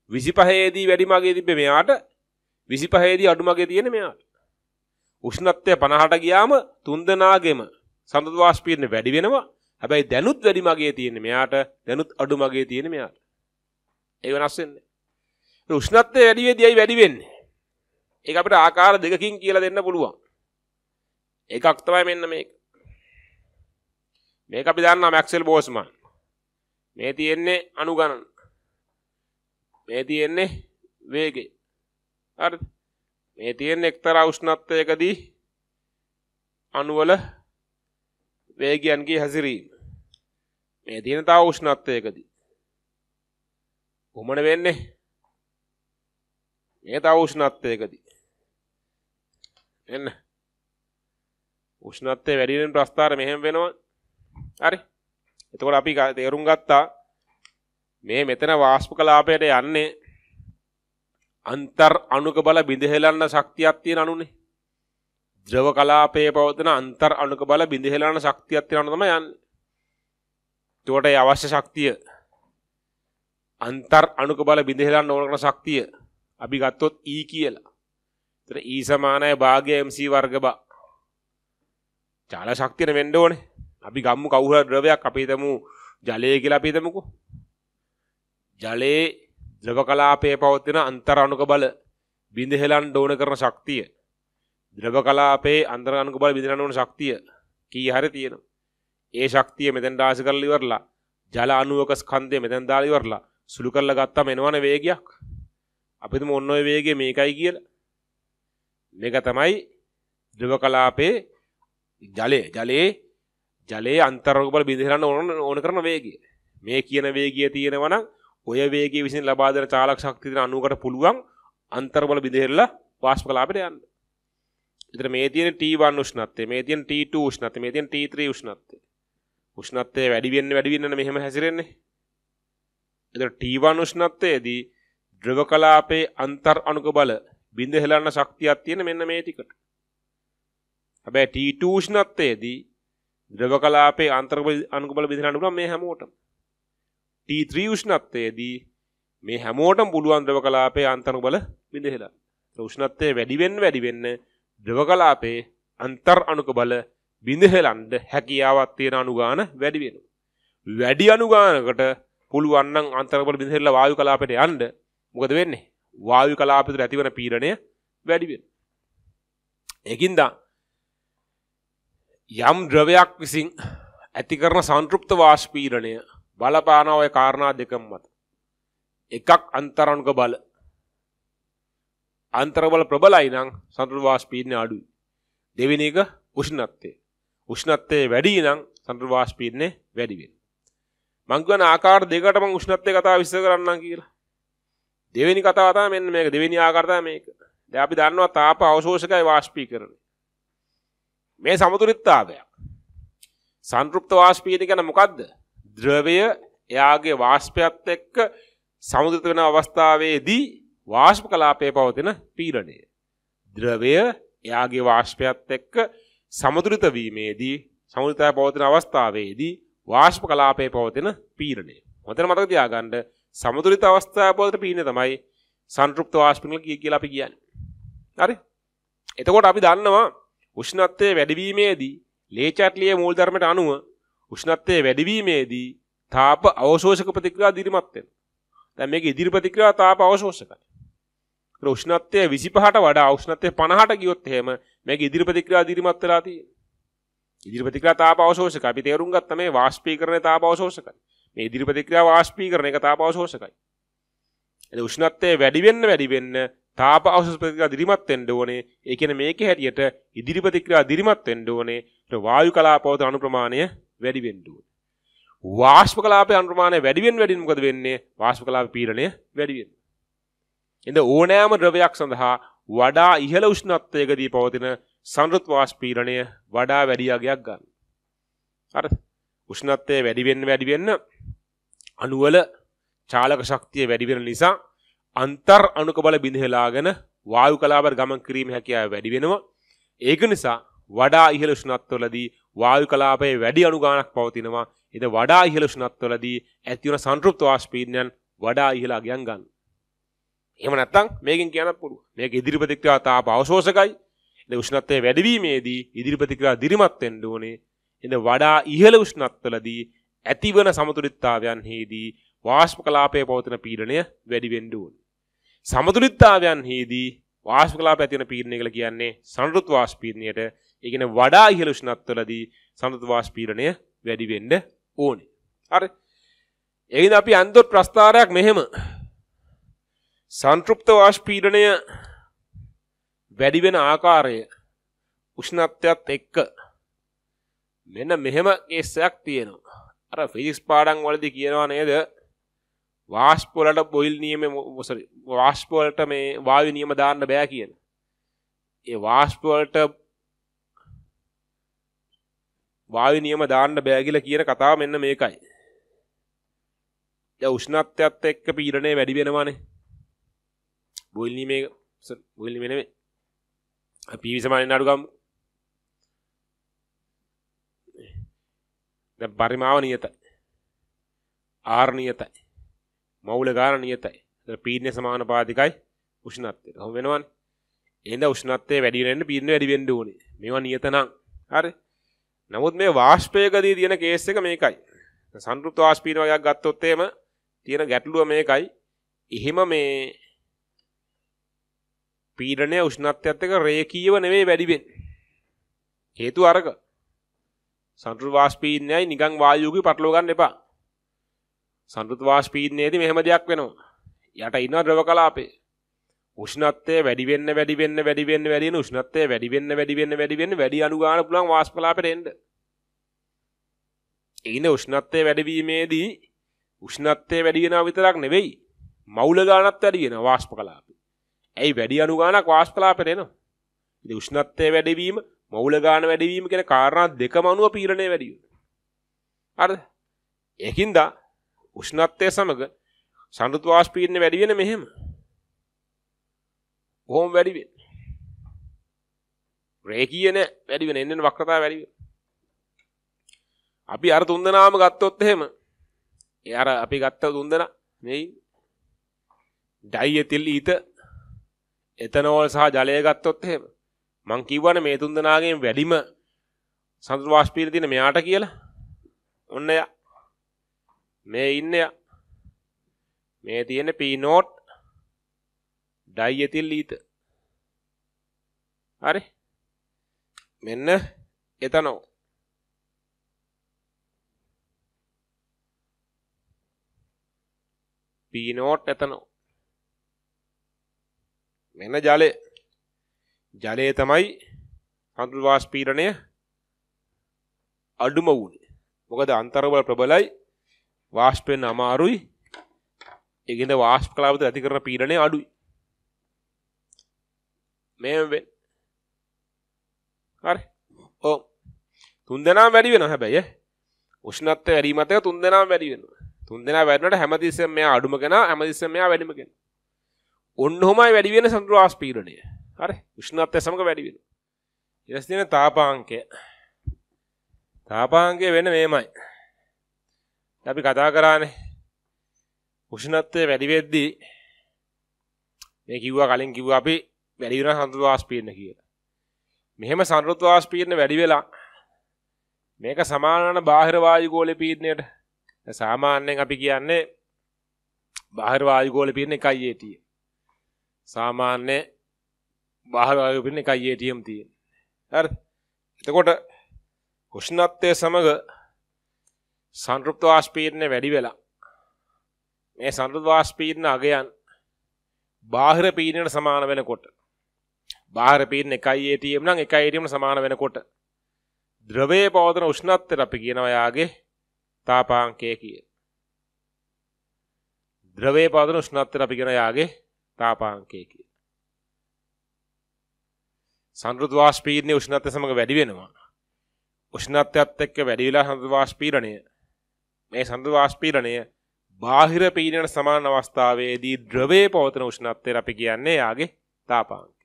25 දී වැඩි මගේ තිබ්බේ මෙයාට 25 දී අඩු මගේ තියෙන්නේ මෙයාට. උෂ්ණත්වය 50ට ගියාම තුන් දෙනාගෙම සඳුදු වාෂ්පීරණය වැඩි වෙනවා. හැබැයි දැනුත් වැඩි මගේ තියෙන්නේ මෙයාට දැනුත් අඩු මගේ තියෙන්නේ මෙයාට. ඒ වෙනස් වෙන්නේ. උෂ්ණත්වය වැඩි වෙදීයි වැඩි වෙන්නේ. ඒක අපිට ආකාර දෙකකින් කියලා දෙන්න පුළුවන්. එකක් තමයි මෙන්න මේක. මේක අපි දන්නා මැක්සෙල් බෝස්මන්. මේ තියෙන්නේ අණු ගණන. මේ තියෙන්නේ වේගය. හරිද? මේ තියෙන එක්තරා උෂ්ණත්වයකදී අණුවල වේගයන්ගේ හැසිරීම. මේ තියෙන තව උෂ්ණත්වයකදී. කොමන වෙන්නේ? මේ තව උෂ්ණත්වයකදී. එන්න. උෂ්ණත්වය වැඩි වෙන ප්‍රස්ථාර මෙහෙම වෙනවා. හරි. එතකොට අපි තේරුම් ගත්තා මේ මෙතන වාෂ්පකලාපයට යන්නේ අන්තර් අණුක බල බිඳහෙලන්න ශක්තියක් තියෙන අණුනේ. ද්‍රව කලාපයේ පවතින අන්තර් අණුක බල බිඳහෙලන්න ශක්තියක් තියෙන අණු තමයි යන්නේ. ඒකට ඒ අවශ්‍ය ශක්තිය අන්තර් අණුක බල බිඳහෙලන්න ඕන කරන ශක්තිය අපි ගත්තොත් E කියලා. ඒතර E සමානයි භාගය mc වර්ග බා. ජල ශක්තියනේ වෙන්න ඕනේ. අපි ගම්මු කවුරු ද්‍රවයක් අපි හිතමු ජලය කියලා අපි හිතමුකෝ. ජලයේ ද්‍රව කලාපයේ පවතින අන්තරණුක බල බිඳහෙලන් ඩෝන කරන ශක්තිය ද්‍රව කලාපේ අන්තරණුක බල බිඳලන්න ඕන ශක්තිය කී හරි තියෙනවා. ඒ ශක්තිය මෙතෙන් ඩාස කරලා ඉවරලා ජල අණුවක ස්කන්ධය මෙතෙන් දාලා ඉවරලා සුළු කරලා ගත්තම එනවනේ වේගයක්. අපිටම ඔන්න ඔය වේගය මේකයි කියලා. මේක තමයි ද්‍රව කලාපේ ජලයේ ජලයේ ජලයේ අන්තරණුක බල බිඳහෙලන්න ඕන ඕන කරන වේගය. මේ කියන වේගය තියෙනවා නම් ඔය වේගයේ විසින් ලබා දෙන චාලක ශක්තිය 90කට පුළුවන් අන්තර්බල බිඳෙහෙරලා වාෂ්ප කලාපයට යන්න. එතන මේ තියෙන T1 උෂ්ණත්වය, මේ තියෙන T2 උෂ්ණත්වය, මේ තියෙන T3 උෂ්ණත්වය. උෂ්ණත්වය වැඩි වෙන්න වැඩි වෙන්න මෙහෙම හැසිරෙන්නේ. එතන T1 උෂ්ණත්වයේදී ද්‍රව කලාපයේ අන්තර් අණුක බල බිඳහෙලන ශක්තියක් තියෙන මෙන්න මේ ටිකට. හැබැයි T2 උෂ්ණත්වයේදී ද්‍රව කලාපයේ අන්තර් අණුක බල බිඳහෙලන්න පුළුවන් මේ හැමෝටම. T3 උෂ්ණත්වයේදී මේ හැමෝටම පුළුවන් ද්‍රව කලාපයේ අන්තර්බල විඳහෙලා. උෂ්ණත්වය වැඩි වෙන්න වැඩි වෙන්න ද්‍රව කලාපයේ අන්තර් අණුක බල විඳහෙලන්න හැකියාවක් තියෙන අනුගාන වැඩි වෙනවා. වැඩි අනුගානකට පුළුවන් නම් අන්තර්බල විඳහෙලා වායු කලාපයට යන්න මොකද වෙන්නේ? වායු කලාපය තුළ ඇතිවන පීඩණය වැඩි වෙනවා. ඒකින්දා යම් ද්‍රවයක් විසින් ඇති කරන සංතෘප්ත වාෂ්පීරණය බලපාන ඔය කාරණා දෙකම මත. එකක් අන්තරණුක බල. අන්තර බල ප්‍රබලයි නම් සතුරු වාෂ්පීඩනය අඩුයි. දෙවෙනි එක උෂ්ණත්වය. උෂ්ණත්වය වැඩි නම් සතුරු වාෂ්පීඩනය වැඩි වෙනවා. මං කියන ආකාර දෙකකට මං උෂ්ණත්වය කතාව විශ්ව කරන්නම් කියලා. දෙවෙනි කතාව තමයි මෙන්න මේක. දෙවෙනි ආකාර තමයි මේක. දැන් අපි දන්නවා තාප අවශෝෂකයි වාෂ්පීකරණය. මේ සමතුලිතතාවයක්. සංතෘප්ත වාෂ්පීයද කියන මොකද්ද? ද්‍රවය එයාගේ වාෂ්පයත් එක්ක සමුද්‍රිත වෙන අවස්ථාවේදී වාෂ්ප කලාපයේ පවතින පීඩණය. ද්‍රවය එයාගේ වාෂ්පයත් එක්ක සමුද්‍රිත වීමේදී සමුද්‍රිතය පවතින අවස්ථාවේදී වාෂ්ප කලාපයේ පවතින පීඩණය. හොඳට මතක තියාගන්න සමුද්‍රිත අවස්ථාවේ පවතින පීඩණය තමයි සංතෘප්ත වාෂ්පිකල කියලා අපි කියන්නේ. හරි? එතකොට අපි දන්නවා උෂ්ණත්වය වැඩිවීමේදී ලේචැට්ලියේ මූලධර්මයට අනුව උෂ්ණත්වය වැඩිවීමේදී තාප අවශෝෂක ප්‍රතික්‍රියා දිරිමත් වෙනවා. දැන් මේක ඉදිරි ප්‍රතික්‍රියා තාප අවශෝෂකයි. ඒතර උෂ්ණත්වය 25ට වඩා උෂ්ණත්වය 50ට ගියොත් එහෙම මේක ඉදිරි ප්‍රතික්‍රියා දිරිමත් වෙලා තියෙනවා. ඉදිරි ප්‍රතික්‍රියා තාප අවශෝෂක අපි තේරුම් ගත්තා මේ වාෂ්පීකරණය තාප අවශෝෂකයි. මේ ඉදිරි ප්‍රතික්‍රියා වාෂ්පීකරණ එක තාප අවශෝෂකයි. ඒ උෂ්ණත්වය වැඩි වෙන්න වැඩි වෙන්න තාප අවශෝෂ ප්‍රතික්‍රියා දිරිමත් වෙන්න ඕනේ. ඒ කියන්නේ මේකේ හැටියට ඉදිරි ප්‍රතික්‍රියා දිරිමත් වෙන්න ඕනේ. ඒතර වායු කලාපවත අනුප්‍රමාණය වැඩි වෙන්න ඕනේ. වාෂ්ප කලාපයේ අනුමානය වැඩිවෙන් වැඩින් මොකද වෙන්නේ වාෂ්ප කලාප පීඩනය වැඩි වෙනවා. ඉඳ ඕනෑම ද්‍රවයක් සඳහා වඩා ඉහළ උෂ්ණත්වයකදී පවතින සංෘත් වාෂ්ප පීඩනය වඩා වැඩි යගයක් ගන්න. හරි. උෂ්ණත්වය වැඩි වෙන්න වැඩි වෙන්න අණුවල චාලක ශක්තිය වැඩි වෙන නිසා අන්තර් අණුක බල බිඳහෙලාගෙන වායු කලාපර ගමන් කිරීමේ හැකියාව වැඩි වෙනවා. ඒක නිසා වඩා ඉහළ උෂ්ණත්වවලදී වායු කලාපයේ වැඩි අනුගානක් පවතිනවා. එද වඩා ඉහළ උෂ්ණත්වවලදී ඇතිවන සංතෘප්ත වාෂ්පීඩනයන් වඩා ඉහළ අගයන් ගන්න. එහෙම නැත්නම් මේකෙන් කියන්න පුළුවන්. මේක ඉදිරි ප්‍රතික්‍රියා තාප අවශෝෂකයි. ඒ උෂ්ණත්වයේ වැඩිවීමේදී ඉදිරි ප්‍රතික්‍රියා දිරිමත් වෙන්න ඕනේ. එද වඩා ඉහළ උෂ්ණත්වවලදී ඇතිවන සමතුලිතතාවයන්හිදී වාෂ්ප කලාපයේ පවතින පීඩනය වැඩි වෙන්න ඕනේ. සමතුලිතතාවයන්හිදී වාෂ්ප කලාපයේ තියෙන පීඩනය කියලා කියන්නේ සංෘත් වාෂ්පීඩනයට ඒ කියන්නේ වඩා ඉහළ උෂ්ණත්වවලදී සමතල වාෂ්පීරණය වැඩි වෙන්න ඕනේ. හරි. එහෙනම් අපි අන්දොත් ප්‍රස්තාරයක් මෙහෙම. සංතෘප්ත වාෂ්පීරණය වැඩි වෙන ආකාරය උෂ්ණත්වයත් එක්ක මෙන්න මෙහෙම කේස් එකක් තියෙනවා. අර ෆිසික්ස් පාඩම් වලදී කියනවා නේද? වාෂ්ප වලට බොයිල් නියම සෝරි වාෂ්ප වලට මේ වායු නියම දාන්න බෑ කියලා. ඒ වාෂ්ප වලට වායු නියම දාන්න බෑ කියලා කියන කතාව මෙන්න මේකයි. දැන් උෂ්ණත්වයත් එක්ක පීඩනය වැඩි වෙනවානේ. බොයිල් නීමේ බොයිල් නීමේ නෙමෙයි. පීවිසමානින් අඩුගම්. දැන් පරිමාව නියතයි. ආර් නියතයි. මවුල ගාන නියතයි. පීඩනය සමානුපාතිකයි උෂ්ණත්වයට. කොහොම වෙනවන්නේ? එහෙනම් උෂ්ණත්වය වැඩි වෙන්න පීඩනය වැඩි වෙන්න ඕනේ. මේවා නියත නම්. හරි. නමුත් මේ වාෂ්පයකදී තියෙන කේස් එක මේකයි. සංතෘප්ත වාෂ්පීන වගේක් ගත්තොත් එහෙම තියෙන ගැටලුව මේකයි. එහෙම මේ පීඩනය උෂ්ණත්වයත් එක්ක රේඛීයව නෙමෙයි වැඩි වෙන්නේ. හේතුව අරක. සංතෘප්ත වාෂ්පීනයයි නිකන් වායුවකයි පටලව ගන්න එපා. සංතෘප්ත වාෂ්පීනයේදී මෙහෙම දෙයක් වෙනවා. යට ඉන්න ද්‍රව කලාපේ උෂ්ණත්වය වැඩි වෙන්න වැඩි වෙන්න වැඩි වෙන්න වැඩි වෙන උෂ්ණත්වය වැඩි වෙන්න වැඩි වෙන්න වැඩි වෙන්න වැඩි අඩු ගන්න පුළුවන් වාෂ්පලාපයට එන්න. ඒන උෂ්ණත්වය වැඩිවීමේදී උෂ්ණත්වය වැඩි වෙනවා විතරක් නෙවෙයි මවුල ගානක් වැඩි වෙනවා වාෂ්පකලාපේ. ඇයි වැඩි අඩු ගානක් වාෂ්පලාපයට එනවා. ඉතින් උෂ්ණත්වය වැඩිවීම මවුල ගාන වැඩිවීම කියන කාරණා දෙකම අනුව පීඩනය වැඩි වෙනවා. හරිද? ඒකින්ද උෂ්ණත්වය සමග සඳුත් වාෂ්පීඩන වැඩි වෙන මෙහෙම කොහොම වැඩි වෙන්නේ? රේකීය නෑ වැඩි වෙන එන්න වක්‍රතාව වැඩි අපි අර තුන්දෙනාම ගත්තොත් එහෙම ඒ අර අපි ගත්ත තුන්දෙනා මේ ඩයියතිල් ඊත එතනෝල් සහ ජලය ගත්තොත් එහෙම මං කිව්වනේ මේ තුන්දෙනාගෙන් වැඩිම සඳුරු වාෂ්පීල තියෙන මෙයාට කියලා ඔන්න එයා මේ ඉන්නේ මේ තියෙන පී නෝට් ඩයිඇතිල් ඊත හරි මෙන්න එතනෝ පීනෝට් එතනෝ මෙන්න ජලය ජලය තමයි හඳුල්වාස්පීරණය අඩුම වුණේ මොකද අන්තර්වල ප්‍රබලයි වාස්පෙන් අමාරුයි එගෙන වාස්ප කලාවත ඇති කරන පීරණය අඩුයි මෙහෙම වෙන්නේ. හරි. ඔව්. තුන් දෙනාම වැඩි වෙනවා හැබැයි ඈ. උෂ්ණත්වය වැඩිමත් එක තුන් දෙනාම වැඩි වෙනවා. තුන් දෙනා වැඩිනට හැමතිස්සෙම මෙයා අඩුම කෙනා හැමතිස්සෙම මෙයා වැඩිම කෙනා. ඔන්න ඔහොමයි වැඩි වෙන සඳුරු ආස්පීඩනය. හරි. උෂ්ණත්වය සමග වැඩි වෙනවා. ඊට තියෙන තාපාංකය. තාපාංකය වෙන මේමයි. අපි කතා කරානේ උෂ්ණත්වය වැඩි වෙද්දී මේ කිව්වා කලින් කිව්වා අපි වැඩි වෙනවා සඳෘත වාෂ්පීරණ කියලා. මෙහෙම සඳෘත වාෂ්පීරණ වැඩි වෙලා මේක සමාන වන බාහිර වායු ගෝලයේ පීඩණයට සාමාන්‍යයෙන් අපි කියන්නේ බාහිර වායු ගෝලයේ පීඩන 1 ATM. සාමාන්‍ය බාහිර වායු පීඩන 1 ATM තියෙන. හරිද? එතකොට උෂ්ණත්වය සමග සංතෘප්ත වාෂ්පීරණය වැඩි වෙලා මේ සංතෘප්ත වාෂ්පීරණ අගයන් බාහිර පීඩනයට සමාන වෙනකොට බාහිර පීඩන 1 ATM නම් 1 ATM සමාන වෙනකොට ද්‍රවයේ පවතින උෂ්ණත්වයට අපි කියනවා යාගේ තාපාංකය කියලා. ද්‍රවයේ පවතින උෂ්ණත්වයට අපි කියන යාගේ තාපාංකය කියලා. සංරුද්ධ වාෂ්පීඩනයේ උෂ්ණත්වය සමග වැඩි වෙනවා. උෂ්ණත්වයත් එක්ක වැඩි වෙලා සංරුද්ධ වාෂ්පීඩණය මේ සංරුද්ධ වාෂ්පීඩණය බාහිර පීඩනයට සමාන අවස්ථාවේදී ද්‍රවයේ පවතින උෂ්ණත්වයට අපි කියන්නේ යාගේ තාපාංකය.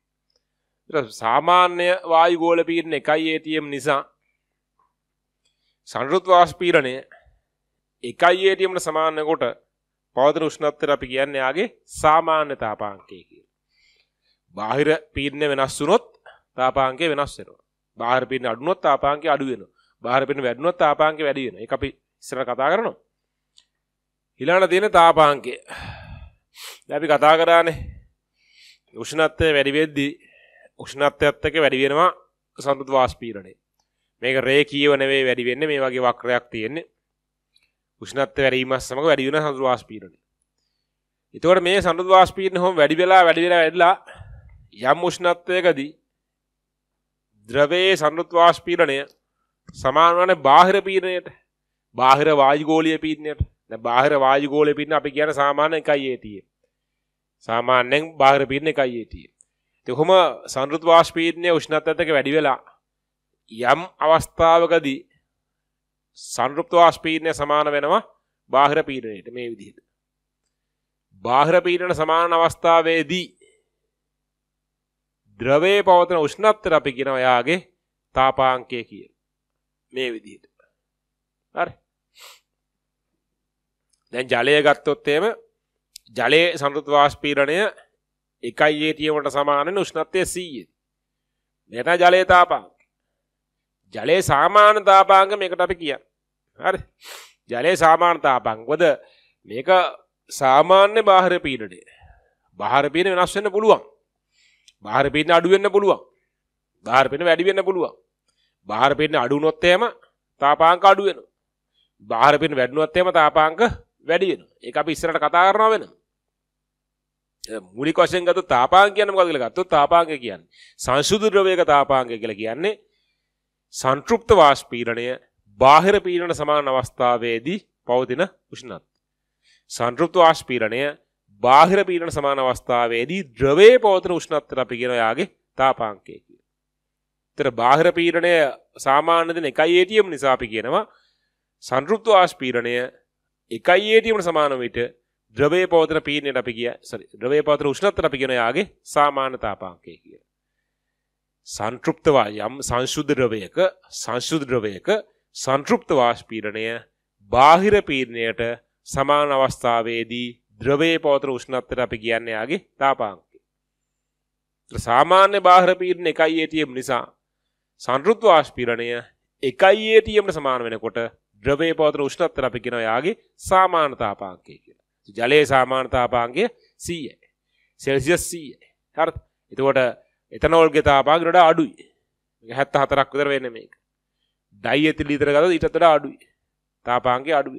සාමාන්‍ය වායු ගෝල පීඩන 1 ATM නිසා සංරුත් වාෂ්පීරණය 1 ATM ට සමාන කොට පවතින උෂ්ණත්වය අපි කියන්නේ යාගේ සාමාන්‍ය තාපාංකය කියලා. බාහිර පීඩන වෙනස් වුනොත් තාපාංකය වෙනස් වෙනවා. බාහිර පීඩන අඩු වුනොත් තාපාංකය අඩු වෙනවා. බාහිර පීඩන වැඩි වුනොත් තාපාංකය වැඩි වෙනවා. ඒක අපි ඉස්සර කතා කරනවා. ඊළඟට තියෙන තාපාංකය. දැන් අපි කතා කරානේ උෂ්ණත්වය වැඩි වෙද්දී උෂ්ණත්වයත් එක්ක වැඩි වෙනවා සම්පූර්ණ වාෂ්පීරණය. මේක රේඛීයව නෙවෙයි වැඩි වෙන්නේ මේ වගේ වක්‍රයක් තියෙන්නේ. උෂ්ණත්වය වැඩි වීමත් සමග වැඩි වෙන සම්පූර්ණ වාෂ්පීරණය. එතකොට මේ සම්පූර්ණ වාෂ්පීරණය හොම වැඩි වෙලා වැඩි වෙලා වැඩිලා යම් උෂ්ණත්වයකදී ද්‍රවයේ සම්පූර්ණ වාෂ්පීරණය සමාන වන බාහිර පීඩනයට බාහිර වායුගෝලීය පීඩනයට දැන් බාහිර වායුගෝලීය පීඩන අපි කියන සාමාන්‍ය 1 AT සාමාන්‍යයෙන් බාහිර පීඩන 1 AT කොහොම සංෘත් වාෂ්පීඩනය උෂ්ණත්වයත් එක්ක වැඩි වෙලා යම් අවස්ථාවකදී සංෘප්ත වාෂ්පීඩනය සමාන වෙනවා බාහිර පීඩනයට මේ විදිහට. බාහිර පීඩන සමාන අවස්ථාවේදී ද්‍රවයේ පවතන උෂ්ණත්වය අපි කියනවා යාගේ තාපාංකය කියලා. මේ විදිහට. හරි. දැන් ජලය ගත්තොත් එහෙම ජලයේ සංෘත් වාෂ්පීඩනය එකයි ඒටියමට සමානන උෂ්ණත්වය සීයේ. නැට ජලය තාපාංග. ජලය සාමාන තාපාංග මේකට අපි කිය. හරි ජලය සාමාන තාපංගවද මේක සාමාන්‍ය බාහිර පීඩනය. බාහිර පීඩන වෙනස් වෙන්න පුළුවන්. බාහිර පීඩන අඩු වෙන්න පුළුවන්. බාහිර පීඩන වැඩි වෙන්න පුළුවන්. බාහිර පීඩන අඩු වුණොත් එහෙම තාපාංග අඩු වෙනවා. බාහිර පීඩන වැඩි වුණොත් එහෙම තාපාංග වැඩි වෙනවා. ඒක අපි ඉස්සරහට කතා කරනවා වෙනවා. මූලික වශයෙන් ගත්තොත් තාපාංග කියන්නේ මොකක්ද කියලා ගත්තොත් තාපාංග කියන්නේ සංසුදු ද්‍රවයක තාපාංගය කියලා කියන්නේ සංතෘප්ත වාෂ්පීරණය බාහිර පීරණ සමාන අවස්ථාවේදී පවතින උෂ්ණත්වය. සංතෘප්ත වාෂ්පීරණය බාහිර පීරණ සමාන අවස්ථාවේදී ද්‍රවයේ පවතින උෂ්ණත්වයට අපි කියන යාගේ තාපාංගය කියලා. ඒතර බාහිර පීරණය සාමාන්‍ය දෙන 1 ATM නිසා අපි කියනවා සංතෘප්ත වාෂ්පීරණය 1 ATM සමාන විට ද්‍රවයේ පවතින පීඩනයට අපි කිය සරි ද්‍රවයේ පවතින උෂ්ණත්වයට අපි කියන යාගේ සාමාන්‍ය තාපාංකය කියලා. සංතෘප්ත වායම් සංසුද්ධ ද්‍රවයක සංසුද්ධ ද්‍රවයක සංතෘප්ත වාෂ්පීඩනය බාහිර පීඩනයට සමාන අවස්ථාවේදී ද්‍රවයේ පවතින උෂ්ණත්වයට අපි කියන්නේ යාගේ තාපාංකය. සාමාන්‍ය බාහිර පීඩන 1 atm නිසා සංතෘප්ත වාෂ්පීඩනය 1 atm සමාන වෙනකොට ද්‍රවයේ පවතින උෂ්ණත්වයට අපි කියනවා යාගේ සාමාන්‍ය තාපාංකය කියලා. ජලයේ සාමාන්‍යතාපාන්ගේ සීය සෙල්සිියස් සීය හර එතකොට එතනෝල් ගෙතාපාගට අඩුයි හැත්ත හතරක් විතර වෙන මේක ඩයි ඇති ලිතර ගත ඉටතට අඩුයි තාපාන්ගේ අඩුව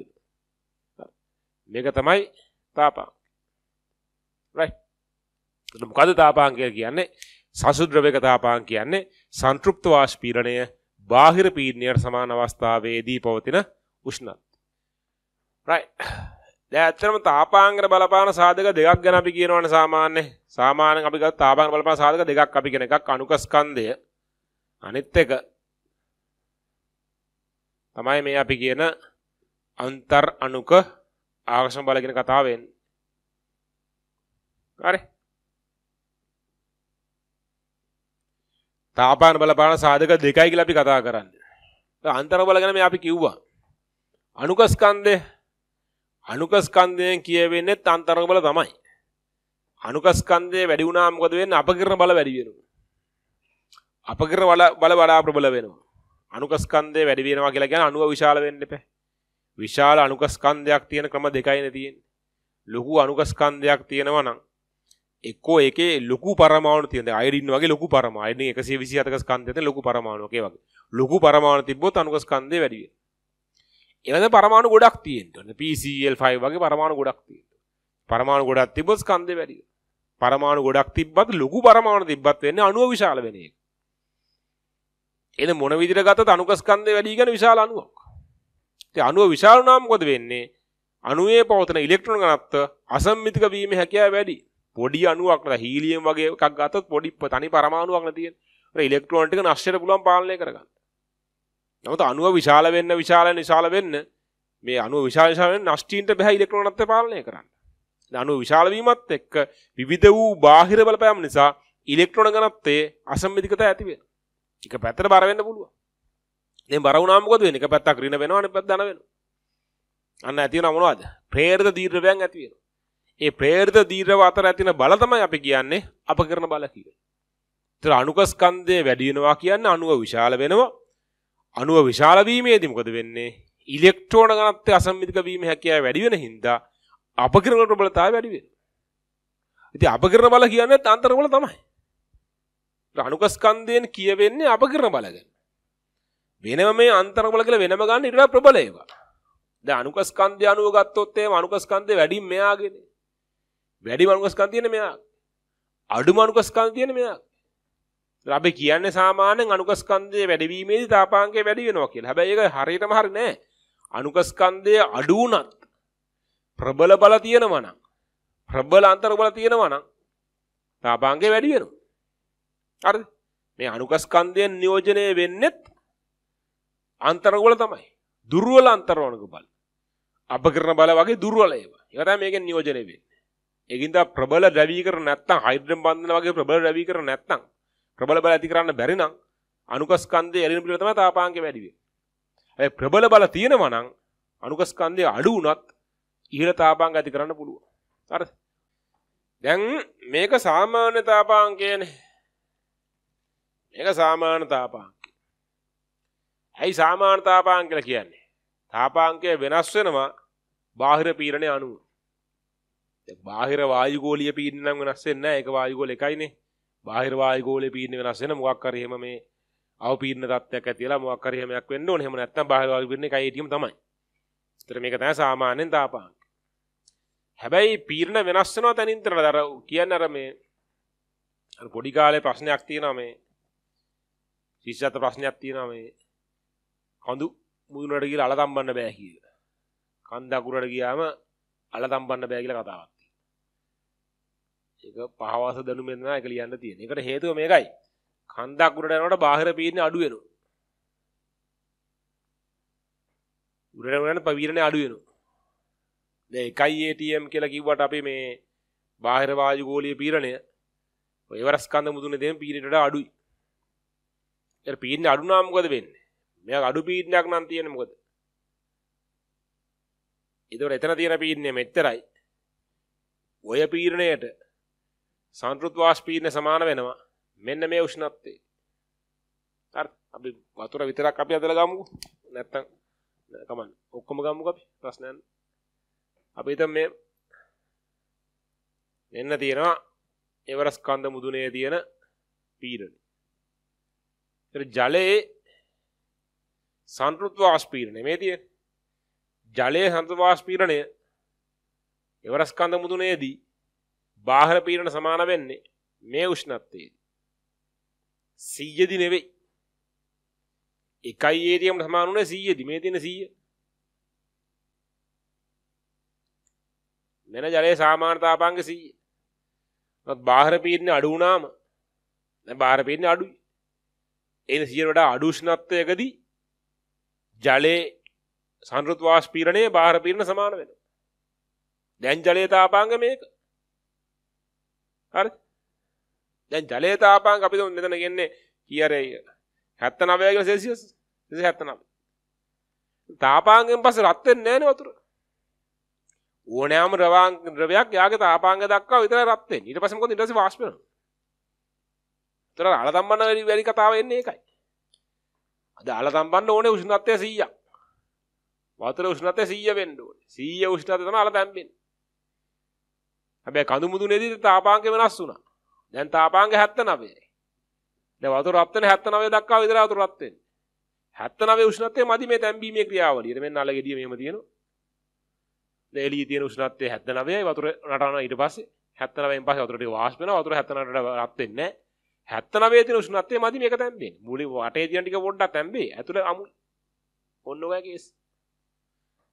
මේක තමයි තාපාන් මොකද තාපාන් කිය කියන්නේ සසුද්‍රවක තාපාන් කියන්නේ සංතෘප්ත වාශ්පීරණය බාහිර පීඩනයට සමාන අවස්ථාවේදී පවතින උෂ්ණත්. Right. දැන් ඇත්තටම තාපාංගන බලපාන සාධක දෙකක් ගැන අපි කියනවනේ සාමාන්‍ය සාමාන්‍යයෙන් අපි ගත්ත තාපාංගන බලපාන සාධක දෙකක් අපි කියන එකක් අනුක ස්කන්ධය අනිත් එක තමයි මේ අපි කියන අන්තර් අනුක ආකර්ෂණ බල කියන කතාව වෙන්නේ. හරි. තාපාන බලපාන සාධක දෙකයි කියලා අපි කතා කරන්නේ. අන්තර බල ගැන මේ අපි කිව්වා. අනුක ස්කන්ධය අනුකස්කන්ධයෙන් කියවෙන්නේ අන්තරක බල තමයි. අනුකස්කන්ධය වැඩි වුණාම මොකද වෙන්නේ? අපකිරණ බල වැඩි වෙනවා. අපකිරණ බල බල වඩා ප්‍රබල වෙනවා. අනුකස්කන්ධය වැඩි වෙනවා කියලා කියන්නේ අණුව විශාල වෙන්න එපා. විශාල අනුකස්කන්ධයක් තියෙන ක්‍රම දෙකයිනේ තියෙන්නේ. ලොකු අනුකස්කන්ධයක් තියෙනවා නම් එක්කෝ ඒකේ ලොකු පරමාණු තියෙනවා. අයිරින් වගේ ලොකු පරමාණු. අයිරින් 127ක ස්කන්ධය තියෙන ලොකු පරමාණු වගේ. ලොකු පරමාණු තිබ්බොත් අනුකස්කන්ධය වැඩි වෙනවා. එවද පරමාණු ගොඩක් තියෙන්න ඕනේ. PCl5 e වගේ පරමාණු ගොඩක් තියෙන්න. පරමාණු ගොඩක් තිබ්බොත් ස්කන්ධේ වැඩි වෙනවා. පරමාණු ගොඩක් තිබ්බත් ලොකු පරමාණු තිබ්බත් වෙන්නේ අණුව විශාල වෙන එක. එන මොන විදිහට ගත්තත් අණුක ස්කන්ධය වැඩි වෙන විශාල අණුවක්. ඉතින් අණුව විශාල නම් මොකද වෙන්නේ? අණුවේ පවතින ඉලෙක්ට්‍රෝන ඝනත්ව අසම්මිතික වීමේ හැකියාව වැඩි. පොඩි අණුවක් නේද හීලියම් වගේ එකක් ගත්තොත් පොඩි තනි පරමාණුවක් නේ තියෙන්නේ. ඉලෙක්ට්‍රෝන ටික නෂ්ටයට පුළුවන් පාලනය කරගන්න. නමුත් අණුව විශාල වෙන්න විශාල විශාල වෙන්න මේ අණුව විශාල විශාල වෙන්න නෂ්ටීන්ට බෑ ඉලෙක්ට්‍රෝන අත්ය පාලනය කරන්න. අණුව විශාල වීමත් එක්ක විවිධ වූ බාහිර බලපෑම් නිසා ඉලෙක්ට්‍රෝන ඝනත්වයේ අසම්මිතිකතා ඇති වෙනවා. එක පැත්තට බර වෙන්න පුළුවන්. දැන් බර වුණාම මොකද වෙන්නේ? එක පැත්තක් ඍණ වෙනවා අනිත් පැත්ත ධන වෙනවා. අන්න ඇති වෙනවා මොනවද? ප්‍රේරිත දීර්ඝවයන් ඇති වෙනවා. ඒ ප්‍රේරිත දීර්ඝව අතර ඇතින බල තමයි අපි කියන්නේ අපකරණ බල කියලා. ඒතර අණුක ස්කන්ධය වැඩි වෙනවා කියන්නේ අණුව විශාල වෙනවා. අණුව විශාල වීමේදී මොකද වෙන්නේ? ඉලෙක්ට්‍රෝන ඝනත්වය අසම්මිතික වීම හැකියාව වැඩි වෙන හින්දා අපකිරණ ප්‍රබලතාවය වැඩි වෙනවා. ඉතින් අපකිරණ බල කියන්නේ අන්තර බල තමයි. අණුක ස්කන්ධයෙන් කියවෙන්නේ අපකිරණ බල ගැන. වෙනම මේ අන්තර බල කියලා වෙනම ගන්න ඊට වඩා ප්‍රබල ඒවා. දැන් අණුක ස්කන්ධය අණුව ගත්තොත් එහෙම අණුක ස්කන්ධය වැඩි මෙයාගේනේ. වැඩි අණුක ස්කන්ධය තියෙන මෙයා. අඩුම අණුක ස්කන්ධය තියෙන මෙයා. අපි කියන්නේ සාමාන්‍යයෙන් අනුකස්කන්ධයේ වැඩිවීමේදී තාපාංකය වැඩි වෙනවා කියලා. හැබැයි ඒක හරියටම හරි නෑ. අනුකස්කන්ධය අඩු වුණත් ප්‍රබල බල තියෙනවා නම් ප්‍රබල අන්තර බල තියෙනවා නම් තාපාංකය වැඩි වෙනවා. හරිද? මේ අනුකස්කන්ධයෙන් නියෝජනය වෙන්නෙත් අන්තරගොල තමයි. දුර්වල අන්තරවණක බල. අපකරණ බල වගේ දුර්වල ඒවා. ඒක තමයි මේකෙන් නියෝජනය වෙන්නේ. ඒකින්ද ප්‍රබල ද්‍රවීකරණ නැත්තම් හයිඩ්‍රජන් බන්ධන වගේ ප්‍රබල ද්‍රවීකරණ නැත්තම් ප්‍රබල බල ඇති කරන්න බැරි නම් අනුකස්කන්ධය ඇලෙන පිළිවෙල තමයි තාපාංගය වැඩි වෙන්නේ. ඒ ප්‍රබල බල තියෙනවා නම් අනුකස්කන්ධය අඩු වුණත් ඉහළ තාපාංග ඇති කරන්න පුළුවන්. හරිද? දැන් මේක සාමාන්‍ය තාපාංගයනේ. මේක සාමාන්‍ය තාපාංගය. ඇයි සාමාන්‍ය තාපාංග කියලා කියන්නේ? තාපාංගය වෙනස් වෙනවා බාහිර පීඩනය අනුව. දැන් බාහිර වායුගෝලීය පීඩන නම් වෙනස් වෙන්නේ නැහැ. ඒක වායුගෝල එකයිනේ. බාහිර වායු ගෝලයේ පීඩන වෙනස් වෙන මොකක් හරි එහෙම මේ අවපීඩන තත්ත්වයක් ඇතිලා මොකක් හරි හැමයක් වෙන්න ඕනේ. එහෙම නැත්නම් බාහිර වායු පීඩන එකයි ඒටිම තමයි. ඒතර මේක තමයි සාමාන්‍යයෙන් තාපාංක. හැබැයි පීඩන වෙනස් වෙනවා තනින් තනලා අර කියන්නේ අර මේ අර පොඩි කාලේ ප්‍රශ්නයක් තියෙනවා මේ ශිෂ්‍යත්ව ප්‍රශ්නයක් තියෙනවා මේ කඳු මුදුනට ගිහලා අලතම්බන්න බෑ කියලා. කන්ද අකුරට ගියාම අලතම්බන්න බෑ කියලා කතාවක්. ඒක පහවාස දැනුමෙන් තමයි ඒක ලියන්න තියෙන්නේ. ඒකට හේතුව මේකයි. කන්දක් උඩට යනකොට බාහිර පීඩනේ අඩු වෙනවා. උඩට යනකොට පවීරණේ අඩු වෙනවා. දැන් 1 ATM කියලා කිව්වට අපි මේ බාහිර වායු ගෝලීය පීඩනය ඔය වරස්කන්ධ මුදුනේ දෙන පීඩනයට වඩා අඩුයි. ඒ පීඩනේ අඩු නම් මොකද වෙන්නේ? මෙයා අඩු පීඩනයක් නම් තියෙන්නේ මොකද? ඒතකොට එතන තියෙන පීඩනේ මෙච්චරයි. ඔය පීඩණයට සංෘත් වාෂ්පීන සමාන වෙනවා මෙන්න මේ උෂ්ණත්වය හරි අපි වතුර විතරක් අපි අදලා ගමුකෝ නැත්තම් කමන්න ඔක්කොම ගමුකෝ අපි ප්‍රශ්නයක් අපි හිතමු මේ මෙන්න තියෙනවා එවරස් කන්ද මුදුනේ තියෙන පීඩනය ඒතර ජලයේ සංෘත් වාෂ්පීරණය මේ තියෙන ජලයේ සංෘත් වාෂ්පීරණය එවරස් කන්ද මුදුනේදී බාහිර පීරණ සමාන වෙන්නේ මේ උෂ්ණත්වයේදී. 100 දී නෙවෙයි. එකයි ඒරියම් සමාන උනේ 100 දී. මේ තියෙන 100. මෙන ජලයේ සාමාන්‍ය තාපාංග 100. නමුත් බාහිර පීරණ අඩු වුණාම දැන් බාහිර පීරණ අඩුයි. ඒ 100 වඩා අඩු උෂ්ණත්වයකදී ජලයේ සංෘත් වාෂ්පීරණය බාහිර පීරණ සමාන වෙනවා. දැන් ජලයේ තාපාංග මේක 0.5 හරි දැන් ජලය තාපාංග අපි දුන්න මෙතන කියන්නේ කියරේ 79 කියලා සෙල්සියස් 79 තාපාංගයෙන් පස්සේ රත් වෙන්නේ නැහැ නේ වතුර ඕනෑම ද්‍රවාංග ද්‍රවයක් යාගේ තාපාංග දක්වා විතර රත් වෙන්නේ ඊට පස්සේ මොකද ඊට පස්සේ වාෂ්ප වෙනවා ඒතර අලතම්බන්න වැඩි වැඩි කතාව එන්නේ ඒකයි අද අලතම්බන්න ඕනේ උෂ්ණත්වය 100ක් වතුර උෂ්ණත්වය 100 වෙන්න ඕනේ 100 උෂ්ණත්වය තමයි අලතම්බෙන්නේ හැබැයි කඳු මුදුනේදී තාපාංකය වෙනස් වුණා. දැන් තාපාංක 79යි. දැන් වතුර රප්තන 79 දක්වා විතර වතුර රත් වෙන්නේ. 79 උෂ්ණත්වය මදි මේ තැම්බීමේ ක්‍රියාවලියට. මෙන්න අල ගෙඩිය මෙහෙම තියෙනවා. දැන් එළියේ තියෙන උෂ්ණත්වය 79යි වතුර රටාන ඊට පස්සේ 79න් පස්සේ වතුර ටික වාෂ්ප වෙනවා. වතුර 79ට රත් වෙන්නේ නැහැ. 79 තියෙන උෂ්ණත්වය මදි මේක තැම්බෙන්නේ. මුලින් වටේ තියෙන ටික පොඩ්ඩක් තැම්බේ. ඇතුළේ අමු ඔන්න ඔයගේ කේස්.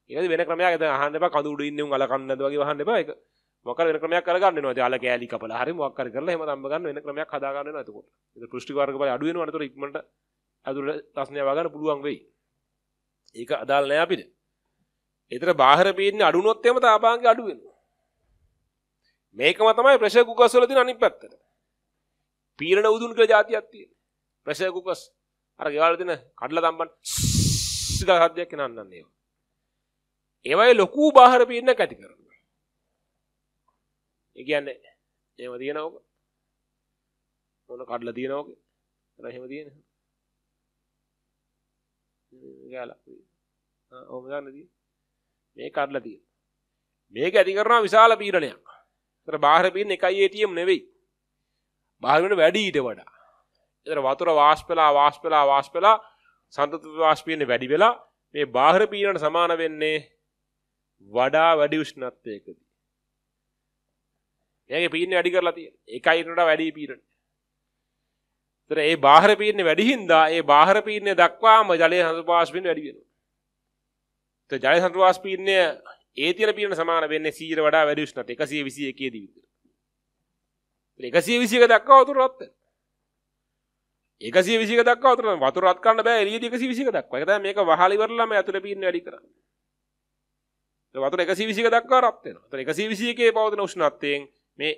ඒකද වෙන ක්‍රමයක් දැන් අහන්න එපා කඳු උඩ ඉන්නේ උන් අල කන්නේ නැද්ද වගේ වහන්න එපා. ඒක මොකද වෙන ක්‍රමයක් කරගන්න වෙනවා. ඉතින් අල කෑලි කපලා හරි මොකක් හරි කරලා එහෙම තම්බ ගන්න වෙන ක්‍රමයක් හදා ගන්න වෙනවා එතකොට. ඒක පෘෂ්ටි වර්ග බල අඩු වෙනවා. ඒතර ඉක්මනට අදුර ප්‍රශ්නය වගන්න පුළුවන් වෙයි. ඒක අදාළ නෑ අපිට. ඒතර බාහිර පීඩන අඩු වුණොත් එහෙම තාපාංගය අඩු වෙනවා. මේකම තමයි ප්‍රෙෂර් කුකස් වල තියෙන අනිත් පැත්තට. පීඩන උදුන් කියලා જાතියක් තියෙනවා. ප්‍රෙෂර් කුකස් අර ගෙවල් දෙන කඩලා තම්බන්න සිදා හදයක් නන්නන්නේ ඒවා. ඒවයි ලොකු බාහිර පීඩනක් ඇති කරනවා. ඒ කියන්නේ එහෙම තියෙනවක මොන කඩලා තියෙනවක අර එහෙම තියෙන ගාලා ඔහොම ගන්නද මේ කඩලා තියෙන මේක ඇති කරනවා විශාල පීඩනයක් ඒතර බාහිර පීඩන 1 ATM නෙවෙයි බාහිර වෙන වැඩි ඊට වඩා ඒතර වතුර වාෂ්පලා වාෂ්පලා වාෂ්පලා සන්තෘප්ති වාෂ්පයනේ වැඩි වෙලා මේ බාහිර පීඩන සමාන වෙන්නේ වඩා වැඩි උෂ්ණත්වයකදී ඒගේ පීන වැඩි කරලා තියෙන එකයිනට වැඩි පීරණ තර ඒ බාහර පීරණ වැඩිහින්දා ඒ බාහර පීරණය දක්වාම ජලය හඳුපාශ්මින් වැඩිවෙන ජය සතුවාස් පීරණය ඒ තිර පීරණ සමාන වෙන්න සීර වඩා වැඩිෂ්නට එකසිය විසිය එකේදී විතර එකසිය විසික දක්වා වතුරත් එකසිය විසික දක්වා වතුර වතුරත් කරන්න බෑ එළියට එකසිය විසික දක්වා ඒක තමයි මේක වහලිවරලම ඇතුළේ පීරණ වැඩි කරන්නේ වතුර එකසිය විසික දක්වා රත් වෙනවා. එතන 121 කේ පවතින උෂ්ණත්වයෙන් මේ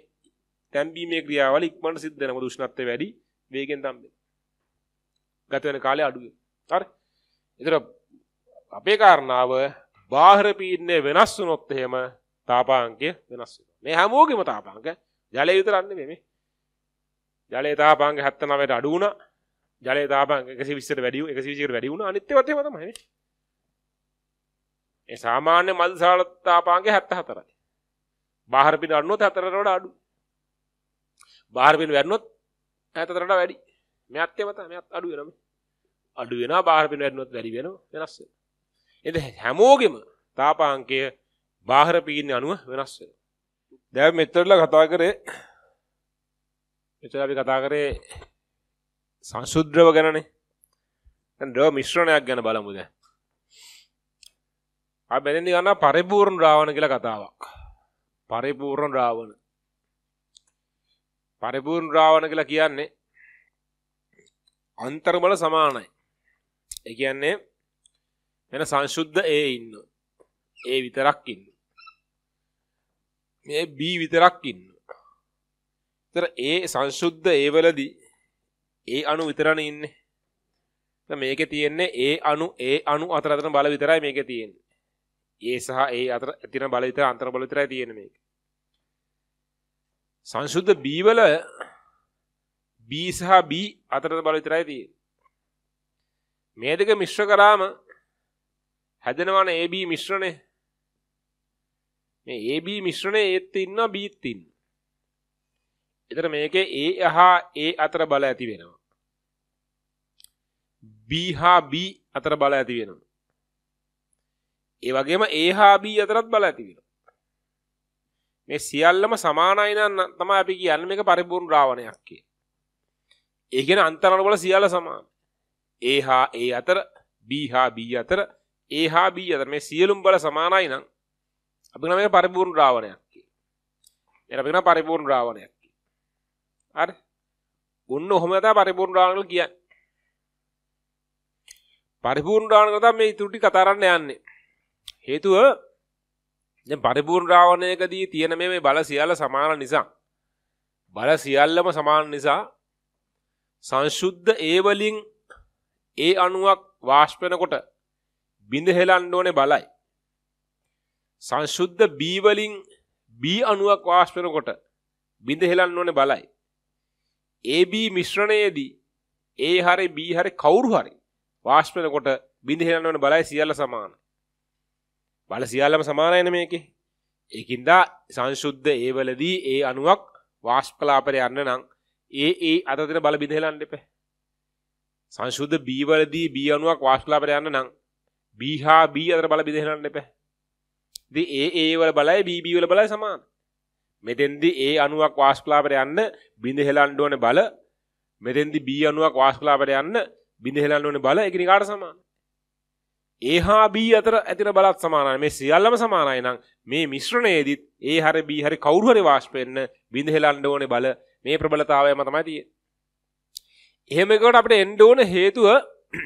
තැම්බීමේ ක්‍රියාවල ඉක්මනට සිද්ධ වෙනවා. මොකද උෂ්ණත්වය වැඩි වේගෙන් තම්බේ. ගත වෙන කාලය අඩු වෙනවා. හරි. ඒතර අපේ කාරණාව බාහිර පීඩනය වෙනස් වුණොත් එහෙම තාපාංකය වෙනස් වෙනවා. මේ හැමෝගෙම තාපාංක ජලය විතරක් නෙමෙයි මේ. ජලයේ තාපාංක 79ට අඩු වුණා. ජලයේ තාපාංක 120ට වැඩි වුණා. 120කට වැඩි වුණා. අනිත් ඒවාත් එහෙම තමයි මේ. ඒ සාමාන්‍ය මල් සාල තාපාංකය 74යි. බාහිර පිට අඩුනොත් හතරට වඩා අඩු. බාහිර පිට වැඩනොත් හතරට වැඩි. මෙයත් එම තමයි මෙයත් අඩු වෙනවා. අඩු වෙනවා බාහිර පිට වැඩනොත් වැඩි වෙනවා වෙනස් වෙනවා. එතෙ හැමෝගෙම තාපාංකය බාහිර පිටින් අනුව වෙනස් වෙනවා. දැන් මෙතනලා කතා කරේ මෙතන අපි කතා කරේ සංසුද්‍රව ගැනනේ. දැන් ද්‍රව මිශ්‍රණයක් ගැන බලමු දැන්. ආ බැලෙන්නේ ගන්න පරිපූර්ණ ද්‍රාවණ කියලා කතාවක්. පරිපූර්ණ රාවණ පරිපූර්ණ රාවණ කියලා කියන්නේ අන්තර්බල සමානයි ඒ කියන්නේ එන සංශුද්ධ ඒ ඉන්න ඒ විතරක් ඉන්න මේ B විතරක් ඉන්න තර ඒ සංශුද්ධ ඒ වලදී ඒ අණු විතරනේ ඉන්නේ මේකේ තියෙන්නේ ඒ අණු ඒ අණු අතර අතර බල විතරයි මේකේ තියෙන්නේ ඒ සහ ඒ අතර තියෙන බල විතර අන්තර බල විතරයි තියෙන මේක. සංසුද්ධ B වල B සහ B අතර බල විතරයි තියෙන්නේ. මේ දෙක මිශ්‍ර කරාම හැදෙනවනේ AB මිශ්‍රණය. මේ AB මිශ්‍රණය ඒත් ඉන්නවා Bත් ඉන්නවා. එතන මේකේ A හා A අතර බල ඇති වෙනවා. B හා B අතර බල ඇති වෙනවා. ඒ වගේම ඒ හා බී අතරත් බල ඇති වෙනවා. මේ සියල්ලම සමානයි නම් තමයි අපි කියන්නේ මේක පරිපූර්ණ රාවණයක් කියලා. ඒ කියන්නේ අන්තරවල වල සියල්ල සමාන. ඒ හා ඒ අතර බී හා බී අතර ඒ හා බී අතර මේ සියලුම බල සමානයි නම් අපි කියන මේක පරිපූර්ණ රාවණයක් කියලා. එතන අපි කියන පරිපූර්ණ රාවණයක් කියලා. හරි. ඔන්න ඔහොම තමයි පරිපූර්ණ රාවණය කියන්නේ. පරිපූර්ණ රාවණය තමයි මේ ඉතුරු ටික කතා කරන්න යන්නේ. හේතුව දැන් පරිපූර්ණ රාවණයකදී තියෙන මේ මේ බල සියල්ල සමාන නිසා බල සියල්ලම සමාන නිසා සංශුද්ධ ඒ වලින් ඒ අණුවක් වාෂ්ප වෙනකොට බිඳ හෙලන්න ඕනේ බලයි සංශුද්ධ B වලින් B අණුවක් වාෂ්ප වෙනකොට බිඳ හෙලන්න ඕනේ බලයි AB මිශ්‍රණයේදී A හරි B හරි කවුරු හරි වාෂ්ප වෙනකොට බිඳ හෙලන්න ඕනේ බලයි සියල්ල සමානයි බල සියල්ලම සමානයන මේකේ ඒකින්දා සංශුද්ධ ඒවලදී ඒ අනුවක් වාෂ්පලාපර යන්න නම් ඒ ඒ අතතර බල බිඳහෙලන්න එපා සංශුද්ධ B වලදී B අණුවක් වාෂ්පලාපර යන්න නම් B හා B අතර බල බිඳහෙලන්න එපා ඉතින් ඒ ඒ වල බලයි B B වල බලයි සමාන මෙතෙන්දී ඒ අණුවක් වාෂ්පලාපර යන්න බිඳහෙලන්න ඕනේ බල මෙතෙන්දී B අණුවක් වාෂ්පලාපර යන්න බිඳහෙලන්න ඕනේ බල ඒක නිකාට සමාන ඒ හා බී අතර ඇතින බලත් සමානයි මේ සියල්ලම සමානයි නම් මේ මිශ්‍රණයේදීත් ඒ හරි බී හරි කවුරු හරි වාෂ්ප වෙන්න බිඳ හෙලන්න ඕනේ බල මේ ප්‍රබලතාවයම තමයි තියෙන්නේ එහෙම එකකට අපිට එන්න ඕන හේතුව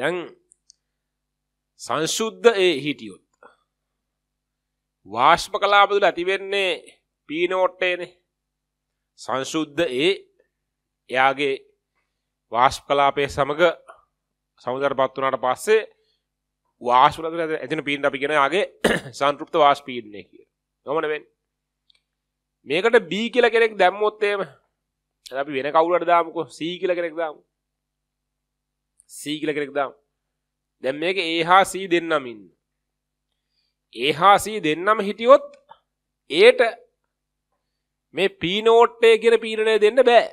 දැන් සංසුද්ධ ඒ හිටියොත් වාෂ්ප කලාප තුළ ඇතිවෙන්නේ පීනෝට්ටේනේ සංශුද්ධ ඒ එයාගේ වාෂ්ප කලාපය සමග සමුදරපත් වුණාට පස්සේ වාෂ් වල ඇතින පීඩන අපි කියන යාගේ සංතෘප්ත වාෂ් පීඩනය කියලා. නමන වෙන්නේ. මේකට B කියලා කෙනෙක් දැම්මොත් එහෙම අපි වෙන කවුරුහට දාමුකෝ C කියලා කෙනෙක් දාමු. C කියලා කෙනෙක් දාමු. දැන් මේක A හා C දෙන්නම ඉන්න. A හා C දෙන්නම හිටියොත් ඒට මේ P නෝට් එක කියන පීඩනය දෙන්න බෑ.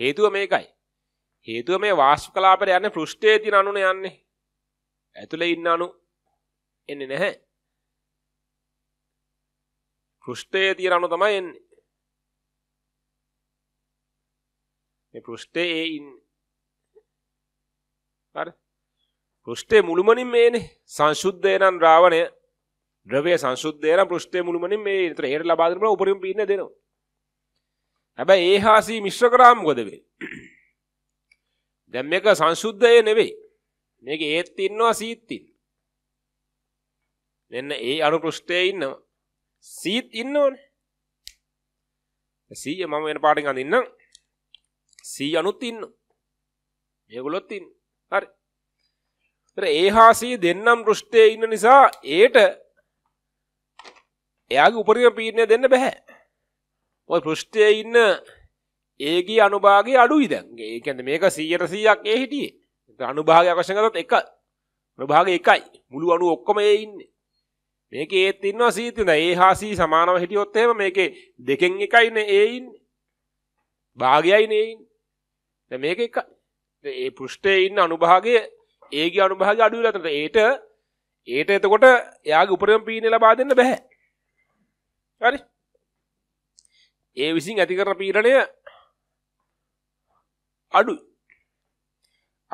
හේතුව මේකයි. හේතුව මේ වාස්තු කලාපයට යන්නේ පෘෂ්ඨයේ තියෙන අණුනේ යන්නේ. ඇතුලේ ඉන්න අණු එන්නේ නැහැ. පෘෂ්ඨයේ තියෙන අණු තමයි එන්නේ. මේ පෘෂ්ඨයේ ඒ ඉන්නේ. හරි. පෘෂ්ඨයේ මුළුමනින් මේනේ සංසුද්ධේනං රාවණය ද්‍රව්‍ය සංසුද්ධේන පෘෂ්ඨයේ මුළුමනින් මේ විතර හේර ලබා දෙනවා උපරිම පීඩන දෙනවා. හැබැයි ඒහාසී මිශ්‍ර කරාම මොකද වෙන්නේ? දැන් මේක සංසුද්ධය නෙවෙයි. මේක ඒත් ඉන්නවා සීත් ඉන්න. මෙන්න ඒ අනුපෘෂ්ඨයේ ඉන්නවා. සීත් ඉන්නෝනේ. සීය මම වෙන පාටින් අඳින්නම්. සී අනුත් ඉන්න. මේගොල්ලොත් ඉන්න. හරි. ඒතර ඒහා සී දෙන්නම් පෘෂ්ඨයේ ඉන්න නිසා ඒට එයාගේ උපරිම පීඩනය දෙන්න බෑ. ඔය පෘෂ්ඨයේ ඉන්න ඒගේ අනුභාගේ අඩුයි දැන් ඒකැද මේක සීයට සීයක් ඒ හිටියේ අනුභාග අවශකතත් එක ප්‍රභාග එකයි මුළු අනු ඔක්කොම ඒ ඉන්න මේක ඒත් ඉන්නවා සීතින ඒ හාසී සමානව හිටියොත්තේම මේක දෙකෙන් එකයින ඒයින් භාගයයි නයින් මේක එක ඒ පෘෂ්ටය ඉන්න අනුභාගය ඒගේ අනුභාග අඩුයි ලතට ඒට ඒට එතකොට යාගේ උපරම පීන ලබා දෙන්න බැහැ හරි ඒ විසින් ඇතිකර පීරණය අඩුයි.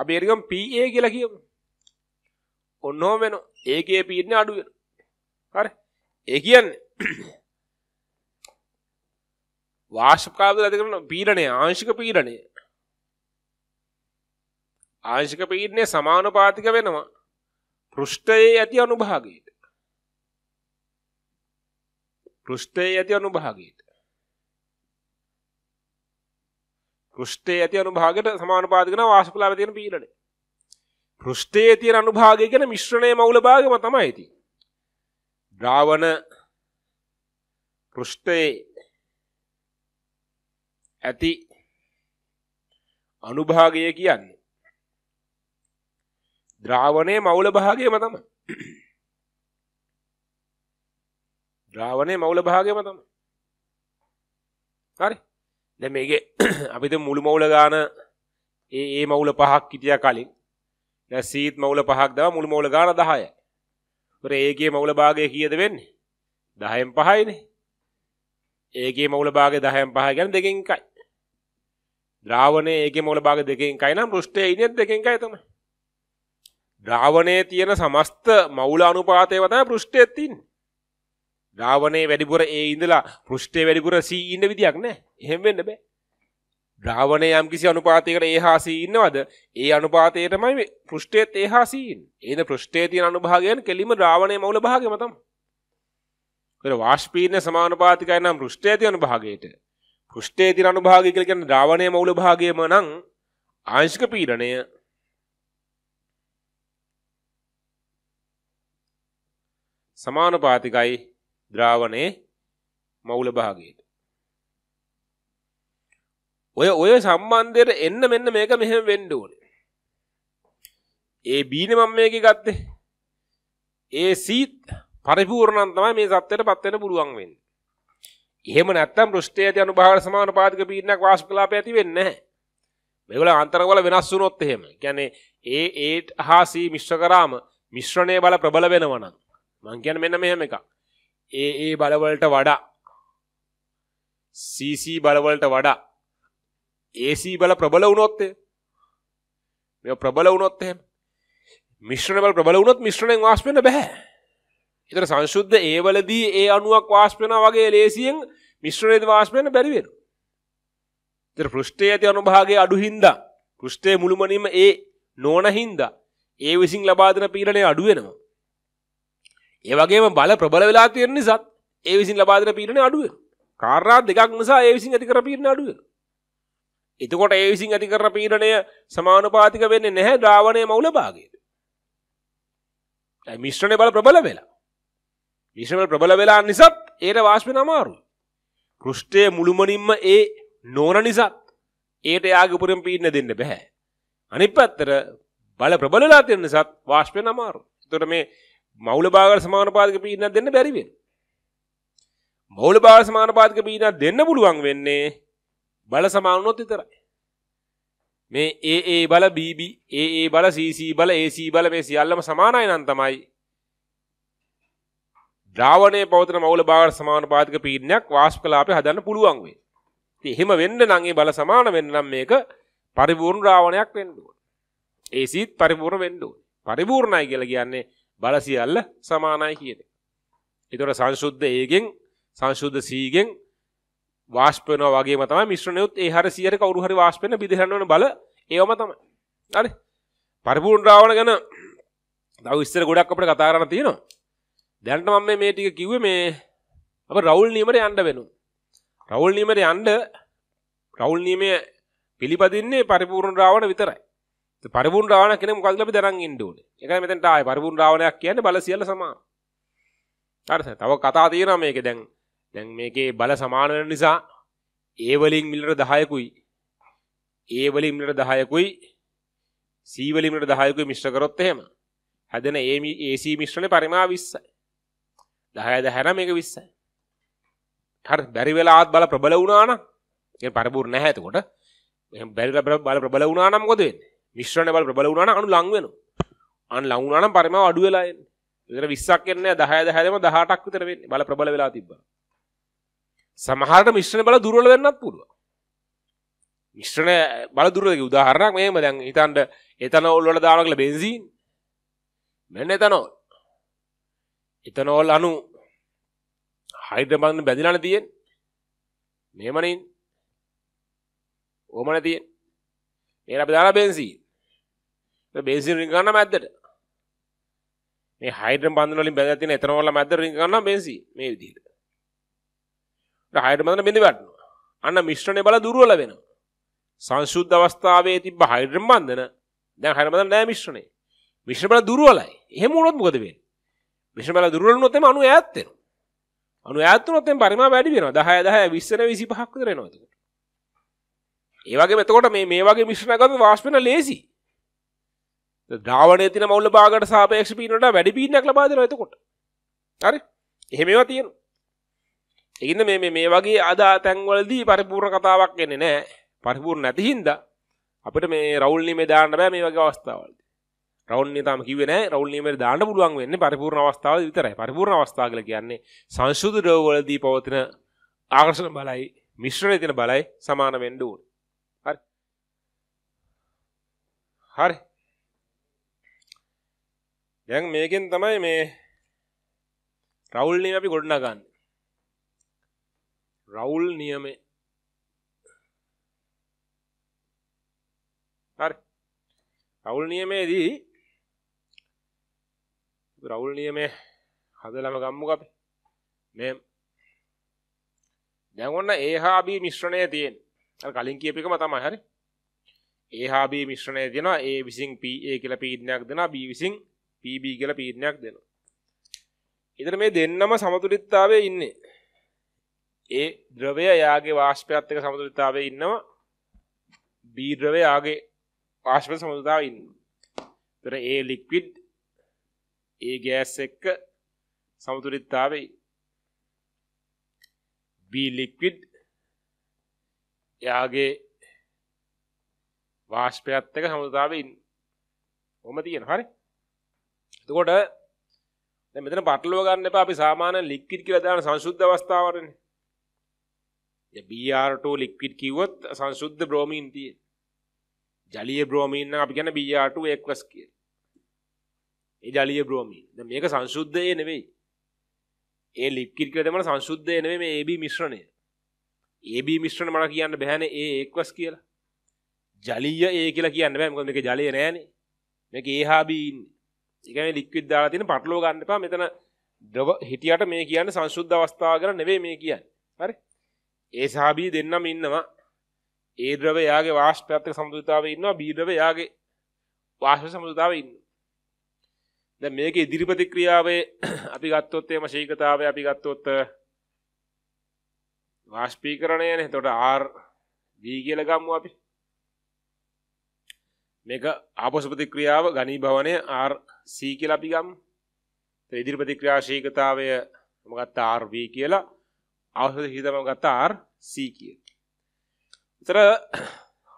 අපි ඒකම් PA කියලා කියමු. ඔන්නෝම වෙනවා. ඒකේ P නේ අඩු වෙනවා. හරි. ඒ කියන්නේ වාෂ්ප කාබද ඇති කරන පීඩනය ආංශික පීඩනය. ආංශික පීඩනය සමානුපාතික වෙනවා පෘෂ්ඨයේ ඇති අනුභාගයට. පෘෂ්ඨයේ ඇති අනුභාගයට. පෘෂ්ඨයේ ඇති අනුභාගයට සමානුපාත කරන වාසපලාවේ තියෙන පීඩණය. පෘෂ්ඨයේ තියෙන අනුභාගය කියන මිශ්‍රණයේ මූල භාගයම තමයි ඉතින්. ද්‍රාවණ පෘෂ්ඨයේ ඇති අනුභාගය කියන්නේ ද්‍රාවණයේ මූල භාගයම තමයි. ද්‍රාවණයේ මූල භාගයම තමයි. හරි. දැ මේක අපිත මුළු මවුල ගාන ඒ ඒ මවුල පහක් කිටිය කලින් සීත් මවුල පහක් දව මුළු මවුල ගාන දහය ඒගේ මවුල භාගය කියද වෙන්නේ දහයම් පහයිනේ ඒගේ මවුල භාග දහයම් පහ ගැන දෙකෙන්කයි ද්‍රාවණය ඒගේ මවුල භාග දෙකෙන්කයි නම් ෘෂ්ටය ඉනිත් දෙකෙන්කයි තම ද්‍රාවණය තියෙන සමස්ත මවුල අනුපාතය වතයි පෘෂ්ටයත්තින්නේ ද්‍රාවණේ වැඩිපුර ඒ ඉඳලා පෘෂ්ඨයේ වැඩිපුර C ඉන්න විදියක් නැහැ. එහෙම වෙන්න බෑ. ද්‍රාවණේ යම් කිසි අනුපාතයකට A හා C ඉන්නවද? ඒ අනුපාතයේ තමයි පෘෂ්ඨයේත් A හා C ඉන්නේ. ඒන පෘෂ්ඨයේ තියෙන අනුභාගයන් කෙලිම ද්‍රාවණයේ මූල භාගයම තමයි. ඒතර වාෂ්පීන සමානුපාතිකයි නම් පෘෂ්ඨයේ තියෙන අනුභාගයට. පෘෂ්ඨයේ තියෙන අනුභාගය කියලා කියන්නේ ද්‍රාවණයේ මූල භාගයම නම් ආංශික පීඩණය සමානුපාතිකයි ද්‍රාවණයේ මවුල භාගයට ඔය ඔය සම්බන්ධයට එන්න මෙන්න මේක මෙහෙම වෙන්න ඕනේ. ඒ බීනේ මම මේකේ ගත්තේ. ඒ සීත් පරිපූර්ණම් තමයි මේ සත්‍යයට පත් වෙන්න පුළුවන් වෙන්නේ. එහෙම නැත්නම් ෘෂ්ටයේදී අනුභාවල සමාන පාදක පීඩනක් වාස්කලාපය ඇති වෙන්නේ නැහැ. මේගොල්ලෝ අන්තරවල වෙනස් වුණොත් එහෙම. කියන්නේ ඒ ඒ හා සී මිශ්‍ර කරාම මිශ්‍රණයේ බල ප්‍රබල වෙනවා නම් මං කියන්නේ මෙන්න මෙහෙම එකක්. ඒ ඒ බලවලට වඩා CC බලවලට වඩා AC බල ප්‍රබල වුණොත් මේ ප්‍රබල වුණොත් එහෙම මිශ්‍රණ බල ප්‍රබල වුණොත් මිශ්‍රණයෙන් වාෂ්ප වෙන්න බෑ. ඒතර සංශුද්ධ ඒ වලදී ඒ අණුවක් වාෂ්ප වෙනවා වගේ ලේසියෙන් මිශ්‍රණයද වාෂ්ප වෙන්න බැරි වෙනවා. ඒතර පෘෂ්ඨයේ ඇති අනුභාගයේ අඩු හින්දා පෘෂ්ඨයේ මුළුමනින්ම ඒ නොනහින්දා ඒ විසින් ලබා දෙන පීඩනය අඩු වෙනවා. ඒවගේම බල ප්‍රබල වෙලා තියෙන නිසාත් ඒ විසින් ලබාදන පීරණ අඩුව කාරා දෙකක් නිසා ඒ විසින් ඇතිකර පීරණ අඩුව එතකොට ඒ විසින් ඇතිකර පීරණය සමානුපාතික වෙන්නේ නැහැ ද්‍රාවණය මවුල භාගයට මිශ්‍රණය බල ප්‍රබල වෙලා මිශ්‍රම ප්‍රබල වෙලා නිසාත් ඒට වාශ්වෙන අමාරු කෘෂ්ටය මුළුමනින්ම ඒ නෝන නිසාත් ඒට යාගපුරම් පීන්න දෙන්න බැහැ අනිප අත්තර බල ප්‍රබලලා තියන්න නිසාත් වාශ්වෙන අමාරු තොට මේ මෞල භාග සමානුපාතික පීඩනයක් දෙන්න බැරි වෙනවා. මෞල භාග සමානුපාතික පීඩනයක් දෙන්න පුළුවන් වෙන්නේ බල සමාන වුණොත් විතරයි. මේ ඒ ඒ බල BB ඒ ඒ බල CC බල AC බල මේ සියල්ලම සමානයි නම් තමයි ද්‍රාවණයේ පවතින මෞල භාග සමානුපාතික පීඩනයක් වාෂ්ප කලාපේ හදන්න පුළුවන් වෙන්නේ. ඉතින් එහෙම වෙන්න නම් ඒ බල සමාන වෙන්න නම් මේක පරිපූර්ණ ද්‍රාවණයක් වෙන්න ඕනේ. ACත් පරිපූර්ණ වෙන්න ඕනේ. පරිපූර්ණයි කියලා කියන්නේ බල සියල්ල සමානයි කියන එක. ඒතොර සංශුද්ධ ඒගෙන් සංශුද්ධ සීගෙන් වාෂ්ප වෙනවා වගේම තමයි මිශ්‍රණයොත් ඒ 100ට කවුරු හරි වාෂ්ප වෙන බිදහන්න වෙන බල ඒවම තමයි. හරි. පරිපූර්ණ ද්‍රාවණ ගැන තව ඉස්සර ගොඩක් අපිට කතා කරන්න තියෙනවා. දැනට මම මේ ටික කිව්වේ මේ අප රවුල් නියමයට යන්න වෙනවා. රවුල් නියමයට යන්න රවුල් නියමයේ පිළිපදින්නේ පරිපූර්ණ ද්‍රාවණ විතරයි. පරිපූර්ණ රාවණක් කියන්නේ මොකද්ද අපි දරන් ඉන්න ඕනේ. ඒකයි මෙතනට ආයේ පරිපූර්ණ රාවණයක් කියන්නේ බල සියල්ල සමාන. හරිද? තව කතා තියෙනවා මේකේ දැන් දැන් මේකේ බල සමාන වෙන නිසා ඒ වලින් මිලට 10කුයි ඒ වලින් මිලට 10කුයි C වලින් මිලට 10කුයි මිශ්‍ර කරොත් එහෙම හැදෙන AC මිශ්‍රණේ පරිමාව 20යි. 10 10 මේක 20යි. හරි බැරි වෙලාවත් බල ප්‍රබල වුණා නම් ඒ පරිපූර්ණ නැහැ එතකොට. එහෙනම් බැරි බල ප්‍රබල වුණා නම් මොකද වෙන්නේ? මිශ්‍රණ බල ප්‍රබල වුණා නම් අනු ලං වෙනවා අනු ලං වුණා නම් පරිමාව අඩු වෙලා එන්නේ විතර 20ක් එන්නේ 10 10ම 18ක් විතර වෙන්නේ බල ප්‍රබල වෙලා තිබ්බා සමහරට මිශ්‍රණ බල දුර්වල වෙන්නත් පුළුවන් මිශ්‍රණ බල දුර්වලක උදාහරණයක් මේම දැන් හිතන්න එතනෝල් වල දානවා කියලා බෙන්සීන් මෙන්න එතනෝල් එතනෝල් අණු හයිඩ්‍රබන්ධ බැඳිලානේ තියෙන්නේ මෙහෙමනේ ඕමනේ තියෙන්නේ මේකට අපි දාලා බෙන්සීන් බේසින් රිං ගන්න මැද්දට. මේ හයිඩ්‍රන් බන්ධන වලින් බැඳලා තියෙන එතනෝල් වල මැද්ද රිං ගන්නවා බේසි මේ විදිහට. ඊට හයිඩ්‍රන් බන්ධන බිඳ වැටෙනවා. අන්න මිශ්‍රණය බල දුර්වල වෙනවා. සංශුද්ධ අවස්ථාවේ තිබ්බ හයිඩ්‍රන් බන්ධන දැන් හයිඩ්‍රන් බන්ධන නෑ මිශ්‍රණේ. මිශ්‍රණ බල දුර්වලයි. එහෙම වුණොත් මොකද වෙන්නේ? මිශ්‍රණ බල දුර්වල වුණොත් එම අණු ඈත් වෙනවා. අණු ඈත් වුණොත් එම පරිමාව වැඩි වෙනවා. 10 10 20 25ක් විතර එනවා එතකොට. ඒ වගේම එතකොට මේ මේ වගේ මිශ්‍රණ ගාව වාෂ්පන ලේසි. ද්‍රාවණය තින මවල බාගට සාපේක්ෂ පීනට වැඩි පීනක් ලබාදන ඇතකොට හරි එහෙමවා තියෙන එගන්න මේ මේ වගේ අදා තැන්වලදී පරිපූර්ණ කතාවක් එන්නේ නෑ පරිපූර් නැතිහින්ද අපට මේ රවල්නි මේ දාන්න බෑ මේ වගේ අවස්ථාවල රවල්නි තම කිවෙන රවල්නීම දාන්න පුළුවන් වෙන්න පරිපූර්ණ අවස්ථාව විතරයි පරිපූර්ණ අවස්ථාගල කියන්නේ සංශුද රෝවලදී පවතින ආකර්ශණ බලයි මිශ්‍රණය තින බලයි සමාන වෙන්ඩුවන් හරි හරි දැන් මේකෙන් තමයි මේ රවුල් නියම අපි ගොඩනගන්නේ. රවුල් නියමේ හරි. රවුල් නියමේදී රවුල් නියමේ හදලම ගම්මුක අපි. මේ දැන් ඔන්න A හා B මිශ්‍රණය තියෙන. අර කලින් කියපු එකම තමයි හරි. A හා B මිශ්‍රණය දෙනවා A විසින් PA කියලා පීඩනයක් දෙනවා B විසින් PB කියලා පීඩනයක් දෙනවා. ඊතර මේ දෙන්නම සමතුලිතතාවයේ ඉන්නේ. A ද්‍රවය යාගේ වාෂ්පයත් එක්ක සමතුලිතතාවයේ ඉන්නවා. B ද්‍රවය යාගේ වාෂ්ප සමතුලිතතාවයේ ඉන්නවා. ඊතර A liquid A gas එක්ක සමතුලිතතාවයේ B liquid යාගේ වාෂ්පයත් එක්ක සමතුලිතතාවයේ ඉන්න. කොහොමද කියන හරිය එතකොට දැන් මෙතන පටලව ගන්න එපා අපි සාමාන්‍ය ලික්විඩ් කියලා දාන සංසුද්ධ අවස්ථාවරනේ. ය BR2 ලික්විඩ් කිව්වොත් සංසුද්ධ බ්‍රෝමීන් තියෙන. ජලීය බ්‍රෝමීන් නම් අපි කියන්නේ BR2 A+ කියලා. ඒ ජලීය බ්‍රෝමීන්. දැන් මේක සංසුද්ධයේ නෙවෙයි. ඒ ලික්විඩ් කියලා දෙමන සංසුද්ධයේ නෙවෙයි මේ AB මිශ්‍රණය. AB මිශ්‍රණ මට කියන්න බෑනේ A A+ කියලා. ජලීය A කියලා කියන්න බෑ මොකද මේක ජලය නෑනේ. මේක A හා B ඉන්නේ. ඒකනේ ලික්විඩ් දාලා තියෙන පටලව ගන්න එපා. මෙතන ද්‍රව හිටියට මේ කියන්නේ සංසුද්ධ අවස්ථාව ගැන නෙවෙයි මේ කියන්නේ. හරි? ඒ සහබී දෙන්නම ඉන්නවා. ඒ ද්‍රවය යාගේ වාෂ්පයත් එක්ක සමතුලිතතාවයේ ඉන්නවා. බී ද්‍රවය යාගේ වාෂ්ප සමතුලිතතාවයේ ඉන්නවා. දැන් මේකේ ඉදිරි ප්‍රතික්‍රියාවේ අපි ගත්තොත් එම ශීඝ්‍රතාවය අපි ගත්තොත් වාෂ්පීකරණයනේ. එතකොට R V කියලා ගමු අපි. මේක ආපෝෂ ප්‍රතික්‍රියාව ඝනීභවනය RC කියලා අපි ගමු. ඒ ඉදිරි ප්‍රතික්‍රියාශීලතාවය මම ගත්තා RV කියලා. අවශ්‍ය හිතම ගත්තා RC කියලා. ඒතර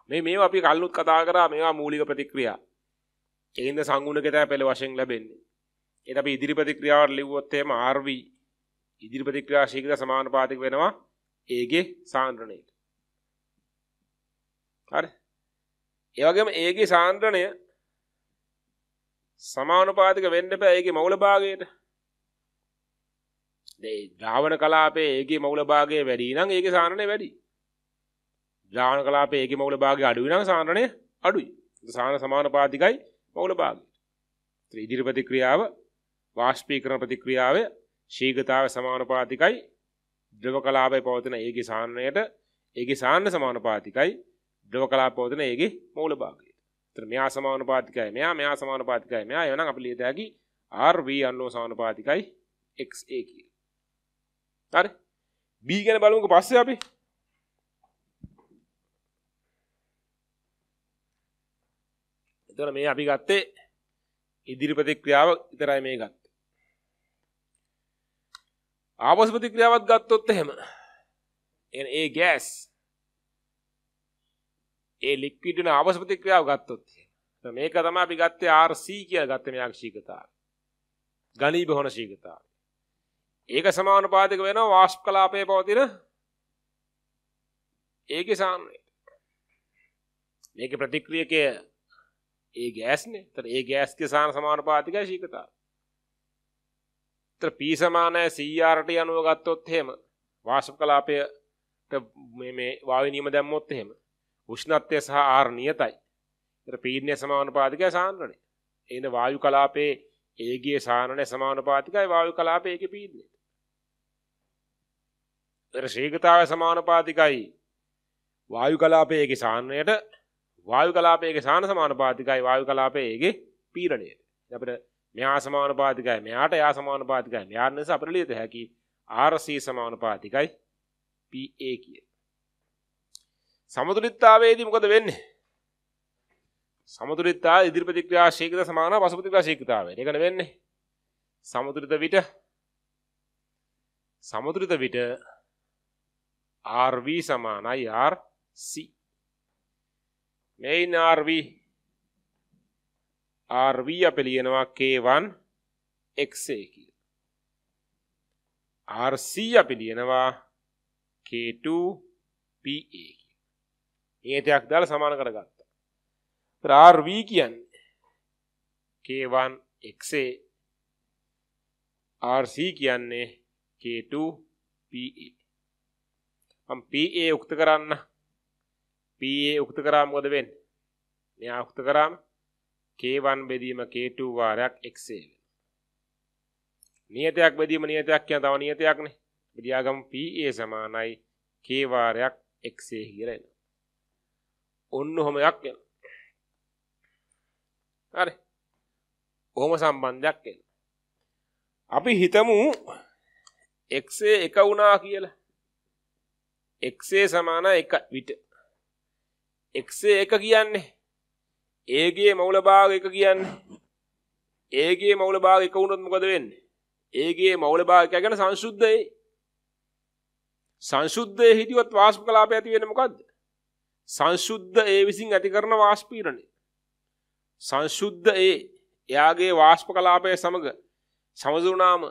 මේ මේවා අපි කල්නුත් කතා කරා මේවා මූලික ප්‍රතික්‍රියා. ඒකින්ද සංගුණකේ තමයි පළ වශයෙන් ලැබෙන්නේ. ඒත් අපි ඉදිරි ප්‍රතික්‍රියාවට ලිව්වොත් එහෙම RV ඉදිරි ප්‍රතික්‍රියාශීලතා සමානුපාතික වෙනවා ඒගේ සාන්ද්‍රණයට. හරි ඒ වගේම ඒකේ සාන්ද්‍රණය සමානුපාතික වෙන්න බෑ ඒකේ මූල භාගයට. මේ ද්‍රාවණ කලාපයේ ඒකේ මූල භාගය වැඩි නම් ඒකේ සාන්ද්‍රණය වැඩි. ද්‍රාවණ කලාපයේ ඒකේ මූල භාගය අඩුයි නම් සාන්ද්‍රණය අඩුයි. සාන සමානුපාතිකයි මූල භාගය. ඉදිරි ප්‍රතික්‍රියාව වාෂ්පීකරණ ප්‍රතික්‍රියාවේ ශීඝ්‍රතාවය සමානුපාතිකයි ද්‍රව කලාපයේ පවතින ඒකේ සාන්ද්‍රණයට ඒකේ සාන්න සමානුපාතිකයි ද්‍රව කලාපවලන ඒගේ මූල භාගය. එතන මෙයා සමානුපාතිකයි මෙයා මෙයා සමානුපාතිකයි මෙයා එවනම් අපි ලියත හැකි RV අනෝ සමානුපාතිකයි XA කියලා. හරි? B ගැන බලමුකෝ පස්සේ අපි. එතකොට මේ අපි ගත්තේ ඉදිරි ප්‍රතික්‍රියාව විතරයි මේ ගත්තේ. ආපස් ප්‍රතික්‍රියාවත් ගත්තොත් එහෙම. එන ඒ ගෑස් ඒ ලික්විඩ් වෙන ආවස් ප්‍රතික්‍රියාව ගත්තොත් එහෙම. මේක තමයි අපි ගත්තේ RC කියලා ගත්තේ මෙයාගේ ශීඝ්‍රතාවය. ගණී බහන ශීඝ්‍රතාවය. ඒක සමානුපාතික වෙනවා වාෂ්ප කලාපයේ පවතින ඒකේ සාමයට. මේකේ ප්‍රතික්‍රියකයේ ඒ ගෑස්නේ. ඒතර ඒ ගෑස්ගේ සාන සමානුපාතිකයි ශීඝ්‍රතාවය. ඒතර P සමානයි CRට යනුව ගත්තොත් එහෙම වාෂ්ප කලාපයේ මේ මේ වායු නියම දැම්මොත් එහෙම උෂ්ණත්වය සහ ආර නියතයි. ඒතර පීඩනය සමානුපාතිකයි සාන්ද්‍රණය. එහෙනම් වායු කලාපයේ ඒගේ සාන්ද්‍රණය සමානුපාතිකයි වායු කලාපයේ ඒකේ පීඩනයට. ඒතර ශීඝ්‍රතාවය සමානුපාතිකයි වායු කලාපයේ ඒකේ සාන්ද්‍රණයට වායු කලාපයේ ඒකේ සාන සමානුපාතිකයි වායු කලාපයේ ඒකේ පීඩණයට. අපිට මෙහා සමානුපාතිකයි මෙහාට යා සමානුපාතිකයි මෙහාට නිසා අපිට ලියත හැකි RC සමානුපාතිකයි PA කියලා. සමතුලිතතාවයේදී මොකද වෙන්නේ? සමතුලිතතාව ඉදිරි ප්‍රතික්‍රියාශීලීකත සමාන පසු ප්‍රතික්‍රියාශීලීකතාවයට. ඒක නෙවෙන්නේ. සමතුලිත විට සමතුලිත විට RV සමානයි RC. මේන් RV RV අපි ලියනවා K1 XA කියලා. RC අපි ලියනවා K2 PA කියලා. ඒතයක් දාලා සමාන කරගත්තා. ඒතර RV කියන්නේ K1 XA RC කියන්නේ K2 PA. මම PA උක්ත කරන්න. PA උක්ත කරාම මොකද වෙන්නේ? මෙයා උක්ත කරාම K1 බෙදීම K2 වාරයක් XA වෙනවා. නියතයක් බෙදීම නියතයක් කියන තව නියතයක්නේ. බෙදියාගම PA සමානයි K වාරයක් XA කියලා එනවා. ඔන්න ඔහොම එකක් එන. හරි. ඔහොම සම්බන්ධයක් එන. අපි හිතමු x එක වුණා කියලා. x සමාන 1 විට. x එක කියන්නේ a ගේ මූල භාග එක කියන්නේ a ගේ මූල භාග එක වුණොත් මොකද වෙන්නේ? a ගේ මූල භාග එක කියන්නේ සංසුද්ධ a. සංසුද්ධයේ හිටියොත් වාස්පකලාපය ඇති වෙන්නේ මොකද්ද? සංශුද්ධ ඒ විසින් ඇති කරන වාෂ්පීරණය. සංශුද්ධ ඒ එයාගේ වාෂ්ප කලාපය සමග සමදුනාම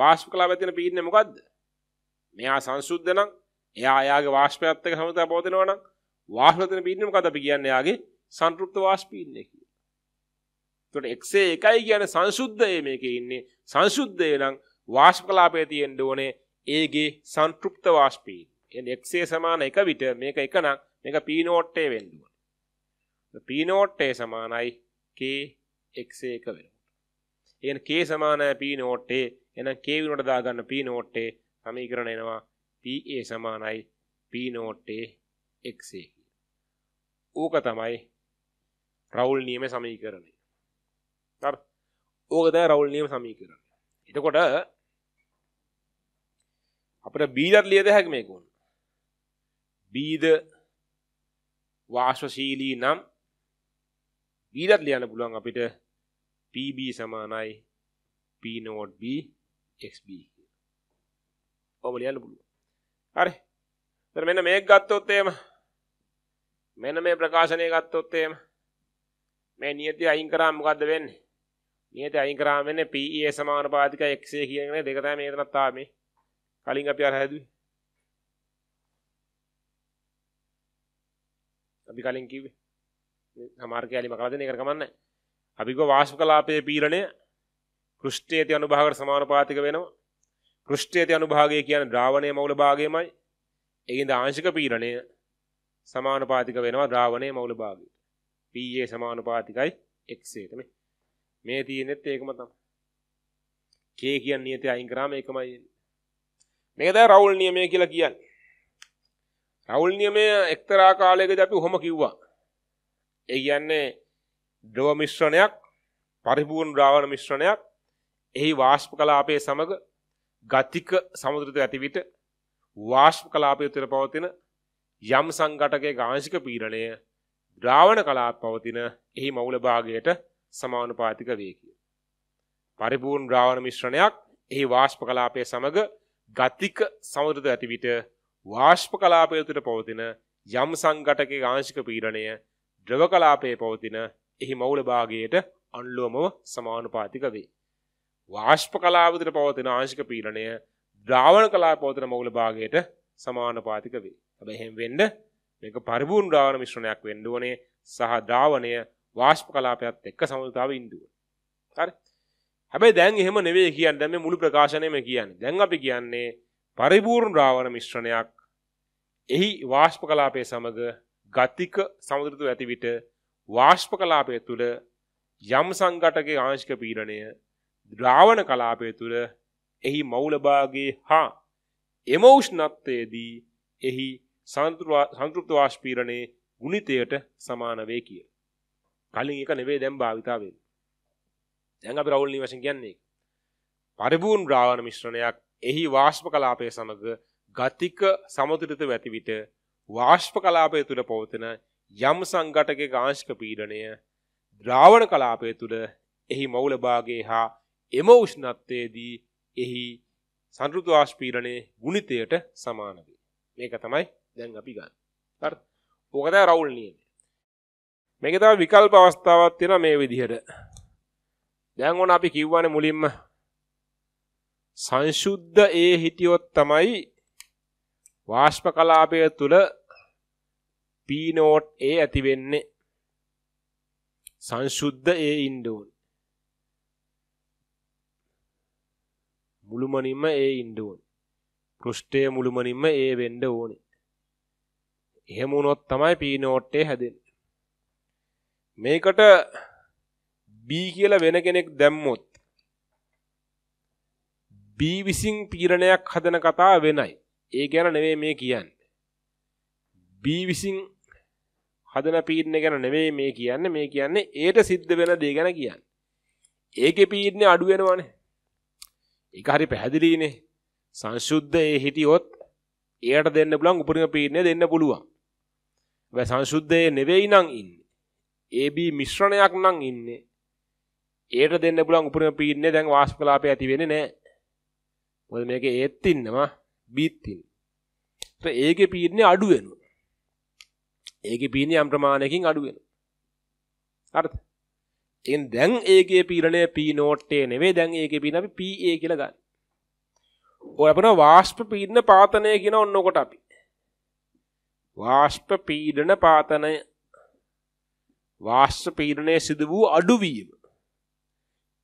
වාෂ්ප කලාපය තියෙන පීඩනේ මොකද්ද? මෙයා සංශුද්ධ නම් එයා එයාගේ වාෂ්පයත් එක්ක සමතය පවතිනවා නම් වාෂ්ප තියෙන පීඩනේ මොකද්ද අපි කියන්නේ එයාගේ සංතෘප්ත වාෂ්පීඩනය කියලා. එතකොට එක්සේ එකයි කියන්නේ සංශුද්ධයේ මේකේ ඉන්නේ සංශුද්ධය නම් වාෂ්ප කලාපයේ තියෙන්න ඕනේ ඒගේ සංතෘප්ත වාෂ්පීඩනය. x සමාන 1 විට මේක 1 නම් මේක p නෝට් එකේ වෙන්න ඕනේ. p නෝට් එක සමානයි k x 1 වෙනකොට. ඒ කියන්නේ k සමානයි p නෝට් එක. එහෙනම් k වෙනකොට දාගන්න p නෝට් එක සමීකරණ එනවා p a සමානයි p නෝට් එක x 1. ඕක තමයි රවුල් නියම සමීකරණය. හරි. ඕක තමයි රවුල් නියම සමීකරණය. එතකොට අපිට බීජත් ලියද හැකි මේක උන්. බීද වාශ්වශීලී නම් බීදත් ලියන්න පුළුවන් අපිට PB සමානයි P නෝට් B XB ඔබ ලියන්න පුළුවන් හරි දැන් මෙන්න මේක ගත්තොත් එහෙම මෙන්න මේ ප්‍රකාශනය ගත්තොත් එහෙම මේ නියතිය අයින් කරාම මොකද්ද වෙන්නේ නියතිය අයින් කරාම වෙන්නේ PE සමානුපාතික XA කියන එක දෙක තමයි මේකටත් ආවේ කලින් අපි අර හැදුවේ අපි කලින් කිව්වේ. සමහර කැලි මකලා දෙන එකට කමන්නේ. අපි ගෝ වාෂ්පකලාපයේ පීරණය කෘෂ්ඨයේ තිය අනුභාගකට සමානුපාතික වෙනවා. කෘෂ්ඨයේ තිය අනුභාගය කියන්නේ ද්‍රාවණයේ මූල භාගයමයි. ඒකින්ද ආංශික පීරණය සමානුපාතික වෙනවා ද්‍රාවණයේ මූල භාගයට. PA සමානුපාතිකයි XA-ට මේ. මේ තියෙනෙත් ඒකම තමයි. K කියන්නේ නියතේ අයින් කරාම ඒකමයි එන්නේ. මේක තමයි රවුල් නියමය කියලා කියන්නේ. රවුල් නියමය එක්තරා කාලයකදී අපි ඔහොම කිව්වා. ඒ කියන්නේ ද්‍රව මිශ්‍රණයක් පරිපූර්ණ ද්‍රාවණ මිශ්‍රණයක් එහි වාෂ්ප කලාපයේ සමග ගතික සමුද්‍රිත ඇති විට වාෂ්ප කලාපයේ තුර පවතින යම් සංඝටකයේ ගාංශික පීඩණය ද්‍රාවණ කලාප පවතින එහි මූල භාගයට සමානුපාතික වේ කිය. පරිපූර්ණ ද්‍රාවණ මිශ්‍රණයක් එහි වාෂ්ප කලාපයේ සමග ගතික සමුද්‍රිත ඇති විට වාශ්ප කලාපය තුළ පවතින යම් සංඝටකයේ ආංශික පීඩණය ද්‍රව කලාපයේ පවතින එහි මෞල භාගයට අනුලෝමව සමානුපාතික වේ. වාෂ්ප කලාප තුළ පවතින ආංශික පීඩණය ද්‍රාවණ කලාප පවතින මෞල භාගයට සමානුපාතික වේ. හැබැයි එහෙම වෙන්න මේක පරිපූර්ණ ද්‍රාවණ මිශ්‍රණයක් වෙන්න ඕනේ සහ ද්‍රාවණය වාෂ්ප කලාපයත් එක්ක සමතුලිතව ඉන්දුව. හරි. හැබැයි දැන් එහෙම නෙවෙයි කියන්නේ දැන් මේ මුළු ප්‍රකාශනයම කියන්නේ. දැන් අපි කියන්නේ පරිපූර්ණ ද්‍රාවණ මිශ්‍රණයක් එහි වාෂ්ප කලාපය සමග ගතික සමුද්‍රතු ඇති විට වාෂ්ප කලාපය තුළ යම් සංගටකයේ ආංශික පීඩනය ද්‍රාවණ කලාපය තුළ එහි මෞලභාගයේ හා එමෝෂ්ණත්වයේදී එහි සංතෘප්ත වාෂ්පීරණයේ ගුණිතයට සමාන වේ කිය. කලින් එක නෙවෙයි දැන් භාවිතාවෙන්. දැන් අපි රවුල් නිවසෙන් කියන්නේ පරිපූර්ණ ද්‍රාවණ මිශ්‍රණයක් එහි වාෂ්ප කලාපය සමග ගතික සමතුලිත ඇති විට වාෂ්ප කලාපය තුළ පවතින යම් සංඝටකයක ආංශික පීඩණය ද්‍රාවණ කලාපය තුළ එහි මෞල භාගයේ හා එම උෂ්ණත්වයේදී එහි සංෘතු ආශ්පීරණයේ ගුණිතයට සමාන වේ. මේක තමයි දැන් අපි ගන්න. හරි. ඕක තමයි රවුල් නියමය. මේකේ තව විකල්ප අවස්ථාවක් තියෙනවා මේ විදිහට. දැන් ඕන අපි කිව්වනේ මුලින්ම සංශුද්ධ ඒ හිටියොත් තමයි වාෂ්ප කලාපය තුල P නෝට් A ඇති වෙන්නේ සංශුද්ධ ඒ ඉන්න ඕනේ මුළුමනින්ම ඒ ඉන්න ඕනේ පෘෂ්ඨයේ මුළුමනින්ම ඒ වෙන්න ඕනේ එහෙම වුණොත් තමයි P නෝට් A හැදෙන්නේ මේකට B කියලා වෙන කෙනෙක් දැම්මොත් B විසින් තීරණයක් හදන කතා වෙනයි. ඒ ගැන නෙවෙයි මේ කියන්නේ. B විසින් හදන පීඩනය ගැන නෙවෙයි මේ කියන්නේ. මේ කියන්නේ ඒට සිද්ධ වෙන දේ ගැන කියන්නේ. ඒකේ පීඩනය අඩු වෙනවනේ. ඒක හරි පැහැදිලිනේ. සංසුද්ධ ඒ හිටියොත් එයාට දෙන්න පුළුවන් උපරිම පීඩනය දෙන්න පුළුවන්. වැ සංසුද්ධයේ නෙවෙයි නම් ඉන්නේ. AB මිශ්‍රණයක් නම් ඉන්නේ. ඒට දෙන්න පුළුවන් උපරිම පීඩනය දැන් වාෂ්පලාපය ඇති වෙන්නේ නැහැ. මොකද මේක ඒත් ඉන්නවා බීත් ඉන්නවා ඒකේ පීඩනේ අඩු වෙනවා ඒකේ පීඩනේ යම් ප්‍රමාණයකින් අඩු වෙනවා හරිද එන් දැන් ඒකේ පීඩනය P නෝට් එක නෙවෙයි දැන් ඒකේ පීඩන අපි PA කියලා ගන්න ඔය අපන වාෂ්ප පීඩන පාතනය කියන ඔන්න ඔකට අපි වාෂ්ප පීඩන පාතනය වාෂ්ප පීඩනය සිදු වූ අඩුවීම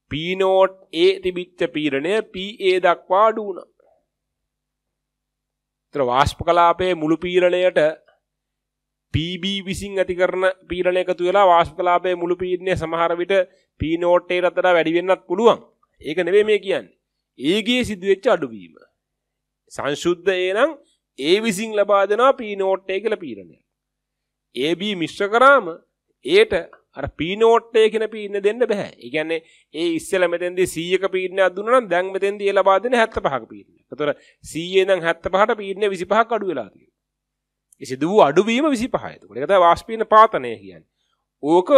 P නෝට් A තිබිච්ච පීරණය PA දක්වා අඩු වුණා. ඒතර වාෂ්ප කලාපයේ මුළු පීරණයට PB විසින් ඇති කරන පීරණ එකතු වෙලා වාෂ්ප කලාපයේ මුළු පීඩනය සමහර විට P නෝට් A රටට වැඩි වෙන්නත් පුළුවන්. ඒක නෙවෙයි මේ කියන්නේ. ඒගේ සිදුවෙච්ච අඩුවීම. සංශුද්ධ A නම් A විසින් ලබා දෙනවා P නෝට් A කියලා පීරණය. AB මිශ්‍ර කරාම ඒට අර පීනෝට් එක කියන පීන්න දෙන්න බෑ. ඒ කියන්නේ ඒ ඉස්සෙල්ලා මෙතෙන්දී 100ක පීන්නයක් දුන්නා නම් දැන් මෙතෙන්දී ඒ ලබා දෙන්නේ 75ක පීන්න. ඒතර 100 ඉඳන් 75ට පීන්නේ 25ක් අඩු වෙලා තියෙනවා. ඒ සිදු වූ අඩුවීම 25. ඒකට ඒක තමයි වාෂ්පීන පාතනය කියන්නේ. ඕක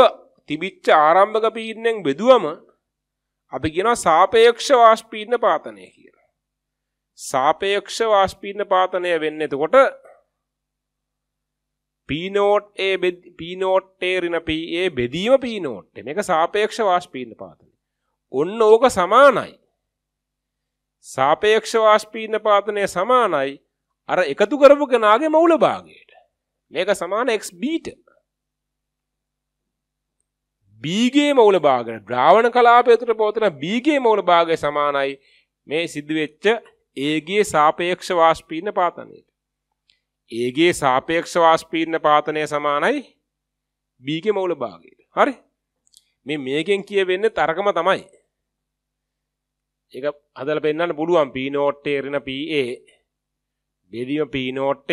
තිබිච්ච ආරම්භක පීඩනයෙන් බෙදුවම අපි කියනවා සාපේක්ෂ වාෂ්පීන පාතනය කියලා. සාපේක්ෂ වාෂ්පීන පාතනය වෙන්නේ එතකොට පීනෝට් ඒ පීනෝට්ටේ රින පී ඒ බෙදීම පීනෝට්ට මේක සාපේක්ෂ වාස්පීන පාතන ඔන්න ඕක සමානයි සාපේක්ෂ වාස්පීන පාතනය සමානයි අර එකතු කරපු කෙනාගේ මවුල භාගයට මේක සමාන එක් බීට බීගේ මවුල භාගන ද්‍රාවණ කලාපයතුට පෝතන බීගේ මවුල භාගය සමානයි මේ සිද්ධවෙච්ච ඒගේ සාපේක්ෂ වාස්පීන පාතනයට ඒගේ සාපේක්ෂ වාස්පීර්ණ පාතනය සමානයි බීගේ මවුල භාගයට හරි මේ මේකෙන් කියවෙන්නේ තරකම තමයි ඒක හදලා පෙන්නන්න පුළුවන් p නෝට් එරින pa බෙදීම p නෝට්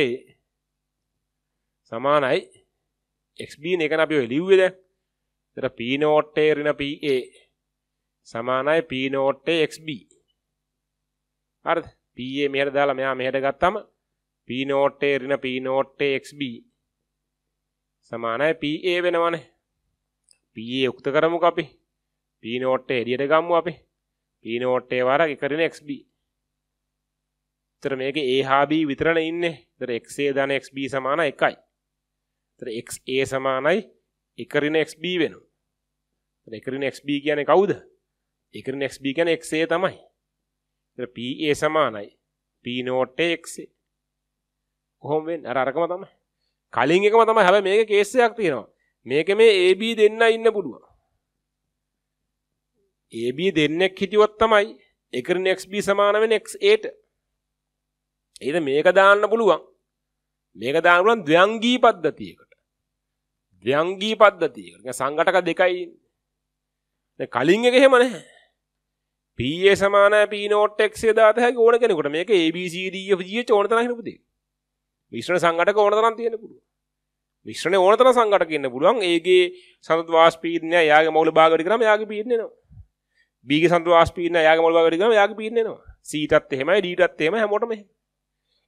සමානයි xb එකන අපි ඔය ලිව්වේ දැන් ඒතර p නෝට් එරින pa සමානයි p නෝට් xb හරිද pa මෙහෙට දාලා මෙහා මෙහෙට ගත්තම p not a ඍණ p not a xb සමානයි pa වෙනවනේ pa යුක්ත කරමුකෝ අපි p not a එළියට ගමු අපි p not a වර 1 ඍණ xb ඒතර මේකේ a හා b විතරනේ ඉන්නේ ඒතර xa ධන xb සමාන 1යි ඒතර xa සමානයි 1 ඍණ xb වෙනවා ඒතර 1 ඍණ xb කියන්නේ කවුද 1 ඍණ xb කියන්නේ xa තමයි ඒතර pa සමානයි p not a xa කොහොම වෙන්නේ අර අරකම තමයි කලින් එකම තමයි හැබැයි මේක කේස් එකක් තියෙනවා මේක මේ AB දෙන්න ඉන්න පුළුවන් AB දෙන්නෙක් හිටියොත් තමයි එකරින් XB සමාන වෙන X8 එහෙනම් මේක දාන්න පුළුවන් මේක දාන්න පුළුවන් ද්ව්‍යංගී පද්ධතියකට ද්ව්‍යංගී පද්ධතියකට සංඝටක දෙකයි දැන් කලින් එක එහෙම නැහැ PA සමානයි P නෝට් X දාත හැකි ඕන කෙනෙකුට මේක ABCDEFG ඕන තරම් හිනපු දෙයක් මිශ්‍රණ සංඝටක ඕන තරම් තියෙන්න පුළුවන්. මිශ්‍රණේ ඕන තරම් සංඝටක ඉන්න පුළුවන්. ඒගේ සඳුත් වාස් පීඩනය යාගේ මූල භාග වැඩි කරාම යාගේ පීඩන එනවා. බීගේ සඳුත් වාස් පීඩනය යාගේ මූල භාග වැඩි කරාම යාගේ පීඩන එනවා. සීටත් එහෙමයි, ඩීටත් එහෙමයි හැමෝටම එහෙමයි.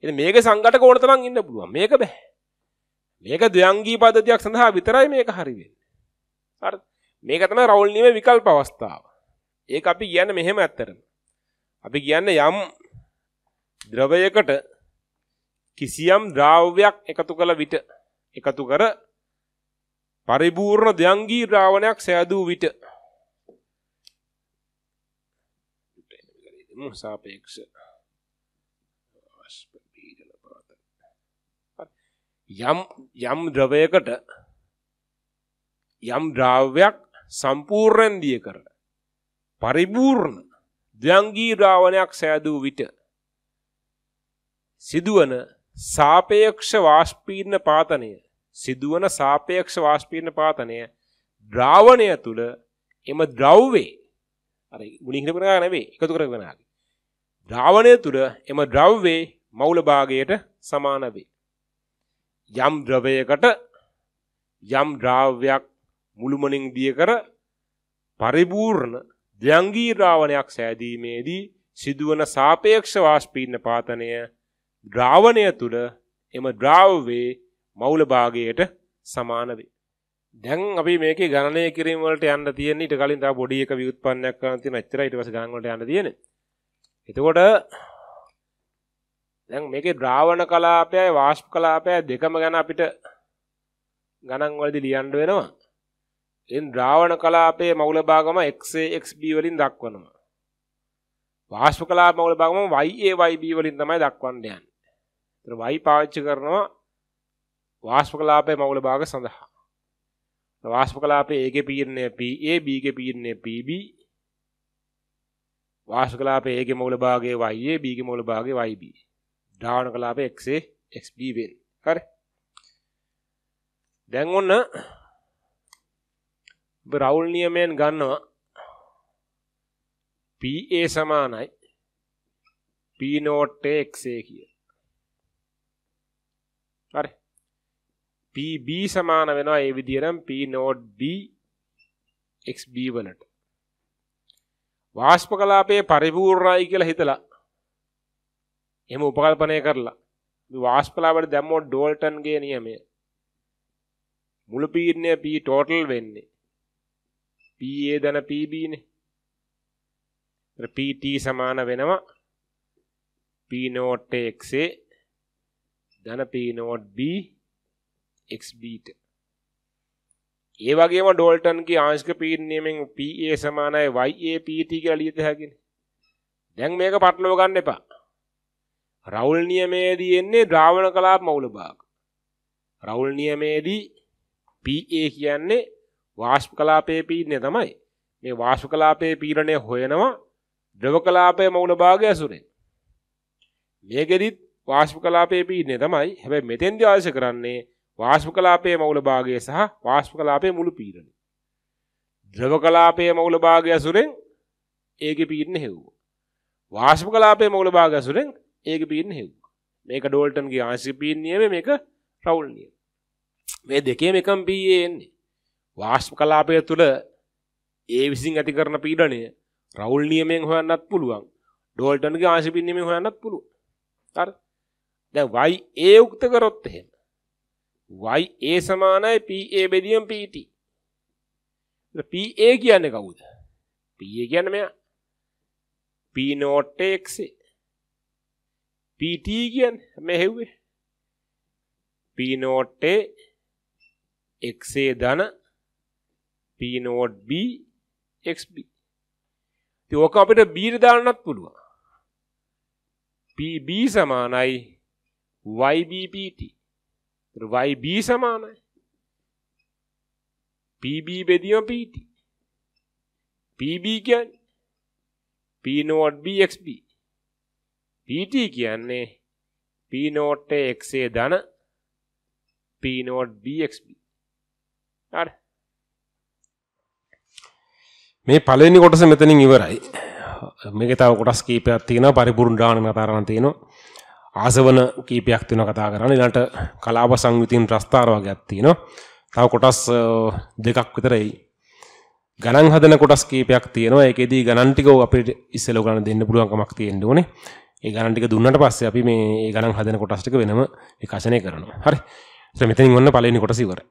ඉතින් මේකේ සංඝටක ඕන තරම් ඉන්න පුළුවන්. මේක බෑ. මේක ද්වයංගී පද්ධතියක් සඳහා විතරයි මේක හරි වෙන්නේ. හරිද? මේක තමයි රවුල් නිමේ විකල්ප අවස්ථාව. ඒක අපි කියන්නේ මෙහෙම ඇත්තටම. අපි කියන්නේ යම් ද්‍රවයකට කිසියම් ද්‍රාව්‍යයක් එකතු කළ විට එකතු කර පරිපූර්ණ දෙයංගී ද්‍රාවණයක් සෑදූ විට සාපේක්ෂ යම් යම් ද්‍රවයකට යම් ද්‍රාව්‍යයක් සම්පූර්ණයෙන් දිය කර පරිපූර්ණ ද්වංගී ද්‍රාවණයක් සෑදූ විට සිදුවන සාපේක්ෂ වාෂ්පීර්ණ පාතනය සිදුවන සාපේක්ෂ වාෂ්පීර්ණ පාතනය ද්‍රාවණය තුළ එම ද්‍රව්‍යේ අර මුලින් හිටපු කෙනා නෙවෙයි එකතු කරගෙන ආවේ ද්‍රාවණය තුළ එම ද්‍රව්‍යේ මෞල භාගයට සමාන වේ යම් ද්‍රවයකට යම් ද්‍රාව්‍යයක් මුළුමනින් දිය කර පරිපූර්ණ ද්ව්‍යංගී ද්‍රාවණයක් සෑදීමේදී සිදුවන සාපේක්ෂ වාෂ්පීර්ණ පාතනය ද්‍රාවණය තුළ එම ද්‍රාවවේ මවුල භාගයට සමාන වේ. දැන් අපි මේකේ ගණනය කිරීම වලට යන්න තියෙන්නේ ඊට කලින් තව බොඩි එක ව්‍යුත්පන්නයක් කරන්න තියෙන අච්චර ඊට පස්සේ ගණන් වලට යන්න තියෙන්නේ. එතකොට දැන් මේකේ ද්‍රාවණ කලාපයයි වාෂ්ප කලාපයයි දෙකම ගැන අපිට ගණන් වලදී ලියන්න වෙනවා. එන් ද්‍රාවණ කලාපයේ මවුල භාගම XAXB වලින් දක්වනවා. වාෂ්ප කලාප මවුල භාගම YAYB වලින් තමයි දක්වන්නේ. ඒතර y පාවිච්චි කරනවා වාෂ්පකලාපයේ මවුල භාග සඳහා. වාෂ්පකලාපයේ A ගේ පීඩනය PA B ගේ පීඩනය PB වාෂ්පකලාපයේ A ගේ මවුල භාගය YA B ගේ මවුල භාගය YB. ධාවන කලාපයේ XA XB වෙන්නේ. හරි. දැන් ඔන්න බ්‍රවුල් නියමයෙන් ගන්නවා PA සමානයි P නෝට් XA කියලා. හරි PB සමාන වෙනවා ඒ විදිහටම P නෝඩ් B XB වලට වාෂ්ප කලාපයේ පරිපූර්ණයි කියලා හිතලා එහෙම උපකල්පනය කරලා වාෂ්ප කලාපයට දැම්මොත් ඩෝල්ටන්ගේ නියමය මුළු පීඩනය P total වෙන්නේ PA දන PB නේ PT සමාන වෙනවා P නෝට් XA ධන p නෝට් b x බීට ඒ වගේම ඩෝල්ටන්ගේ ආංශික පීඩනයෙන් PA සමානයි YA PT කියලා ලියත හැකිනේ. දැන් මේක පටලව ගන්න එපා. රවුල් නියමයේදී එන්නේ ද්‍රාවණ කලාප මවුල භාග. රවුල් නියමයේදී PA කියන්නේ වාෂ්ප කලාපයේ පීඩනය තමයි. මේ වාෂ්ප කලාපයේ පීඩනය හොයනවා ද්‍රව කලාපයේ මවුල භාගය ඇසුරෙන්. මේකෙදිත් වාෂ්ප කලාපයේ පීඩනය තමයි. හැබැයි මෙතෙන්දී අවශ්‍ය කරන්නේ වාෂ්ප කලාපයේ මූල භාගය සහ වාෂ්ප කලාපයේ මුළු පීඩනය. ද්‍රව කලාපයේ මූල භාගය ඇසුරෙන් ඒකේ පීඩනය හෙව්වා. වාෂ්ප කලාපයේ මූල භාගය ඇසුරෙන් ඒකේ පීඩනය හෙව්වා. මේක ඩෝල්ටන්ගේ ආංශික පීඩනය මේක රවුල් නියම. මේ දෙකේම එකම පීයේ එන්නේ. වාෂ්ප කලාපය තුළ ඒ විසින් ඇති කරන පීඩනය රවුල් නියමයෙන් හොයන්නත් පුළුවන්. ඩෝල්ටන්ගේ ආශිපින් නියමයෙන් හොයන්නත් පුළුවන්. හරි. දැන් y a උක්ත කරොත් එහෙම y a සමානයි p a බෙදීම pt p a කියන්නේ කවුද p a කියන්නේ මෙයා p not x pt කියන්නේ මේ හෙව්වේ p not a x a ධන p not b xb ඉතින් ඕක අපිට b දාන්නත් පුළුවන් pb සමානයි YBPT. YB සමානයි. PB බෙදීම PT. PB කියන්නේ P not BXB. PT කියන්නේ P not x ඒ ධන P not BXB. හරි. මේ පළවෙනි කොටස මෙතනින් ඉවරයි. මේක තව කොටස් කීපයක් තියෙනවා පරිපූර්ණ ගානක් අතරන තියෙනවා. ආසවන කීපයක් තියෙනවා කතා කරන්න. ඊළඟට කලාප සංවිතින් ප්‍රස්තාර වගේක් තියෙනවා. තව කොටස් දෙකක් විතරයි. ගණන් හදන කොටස් කීපයක් තියෙනවා. ඒකෙදී ගණන් ටික අපිට ඉස්සෙල්ලා ගණන් දෙන්න පුළුවන් කමක් තියෙන්න ඕනේ. ඒ ගණන් ටික දුන්නාට පස්සේ අපි මේ ඒ ගණන් හදන කොටස් ටික වෙනම විකාශනය කරනවා. හරි. ඉතින් මෙතනින් ඔන්න පළවෙනි කොටස ඉවරයි.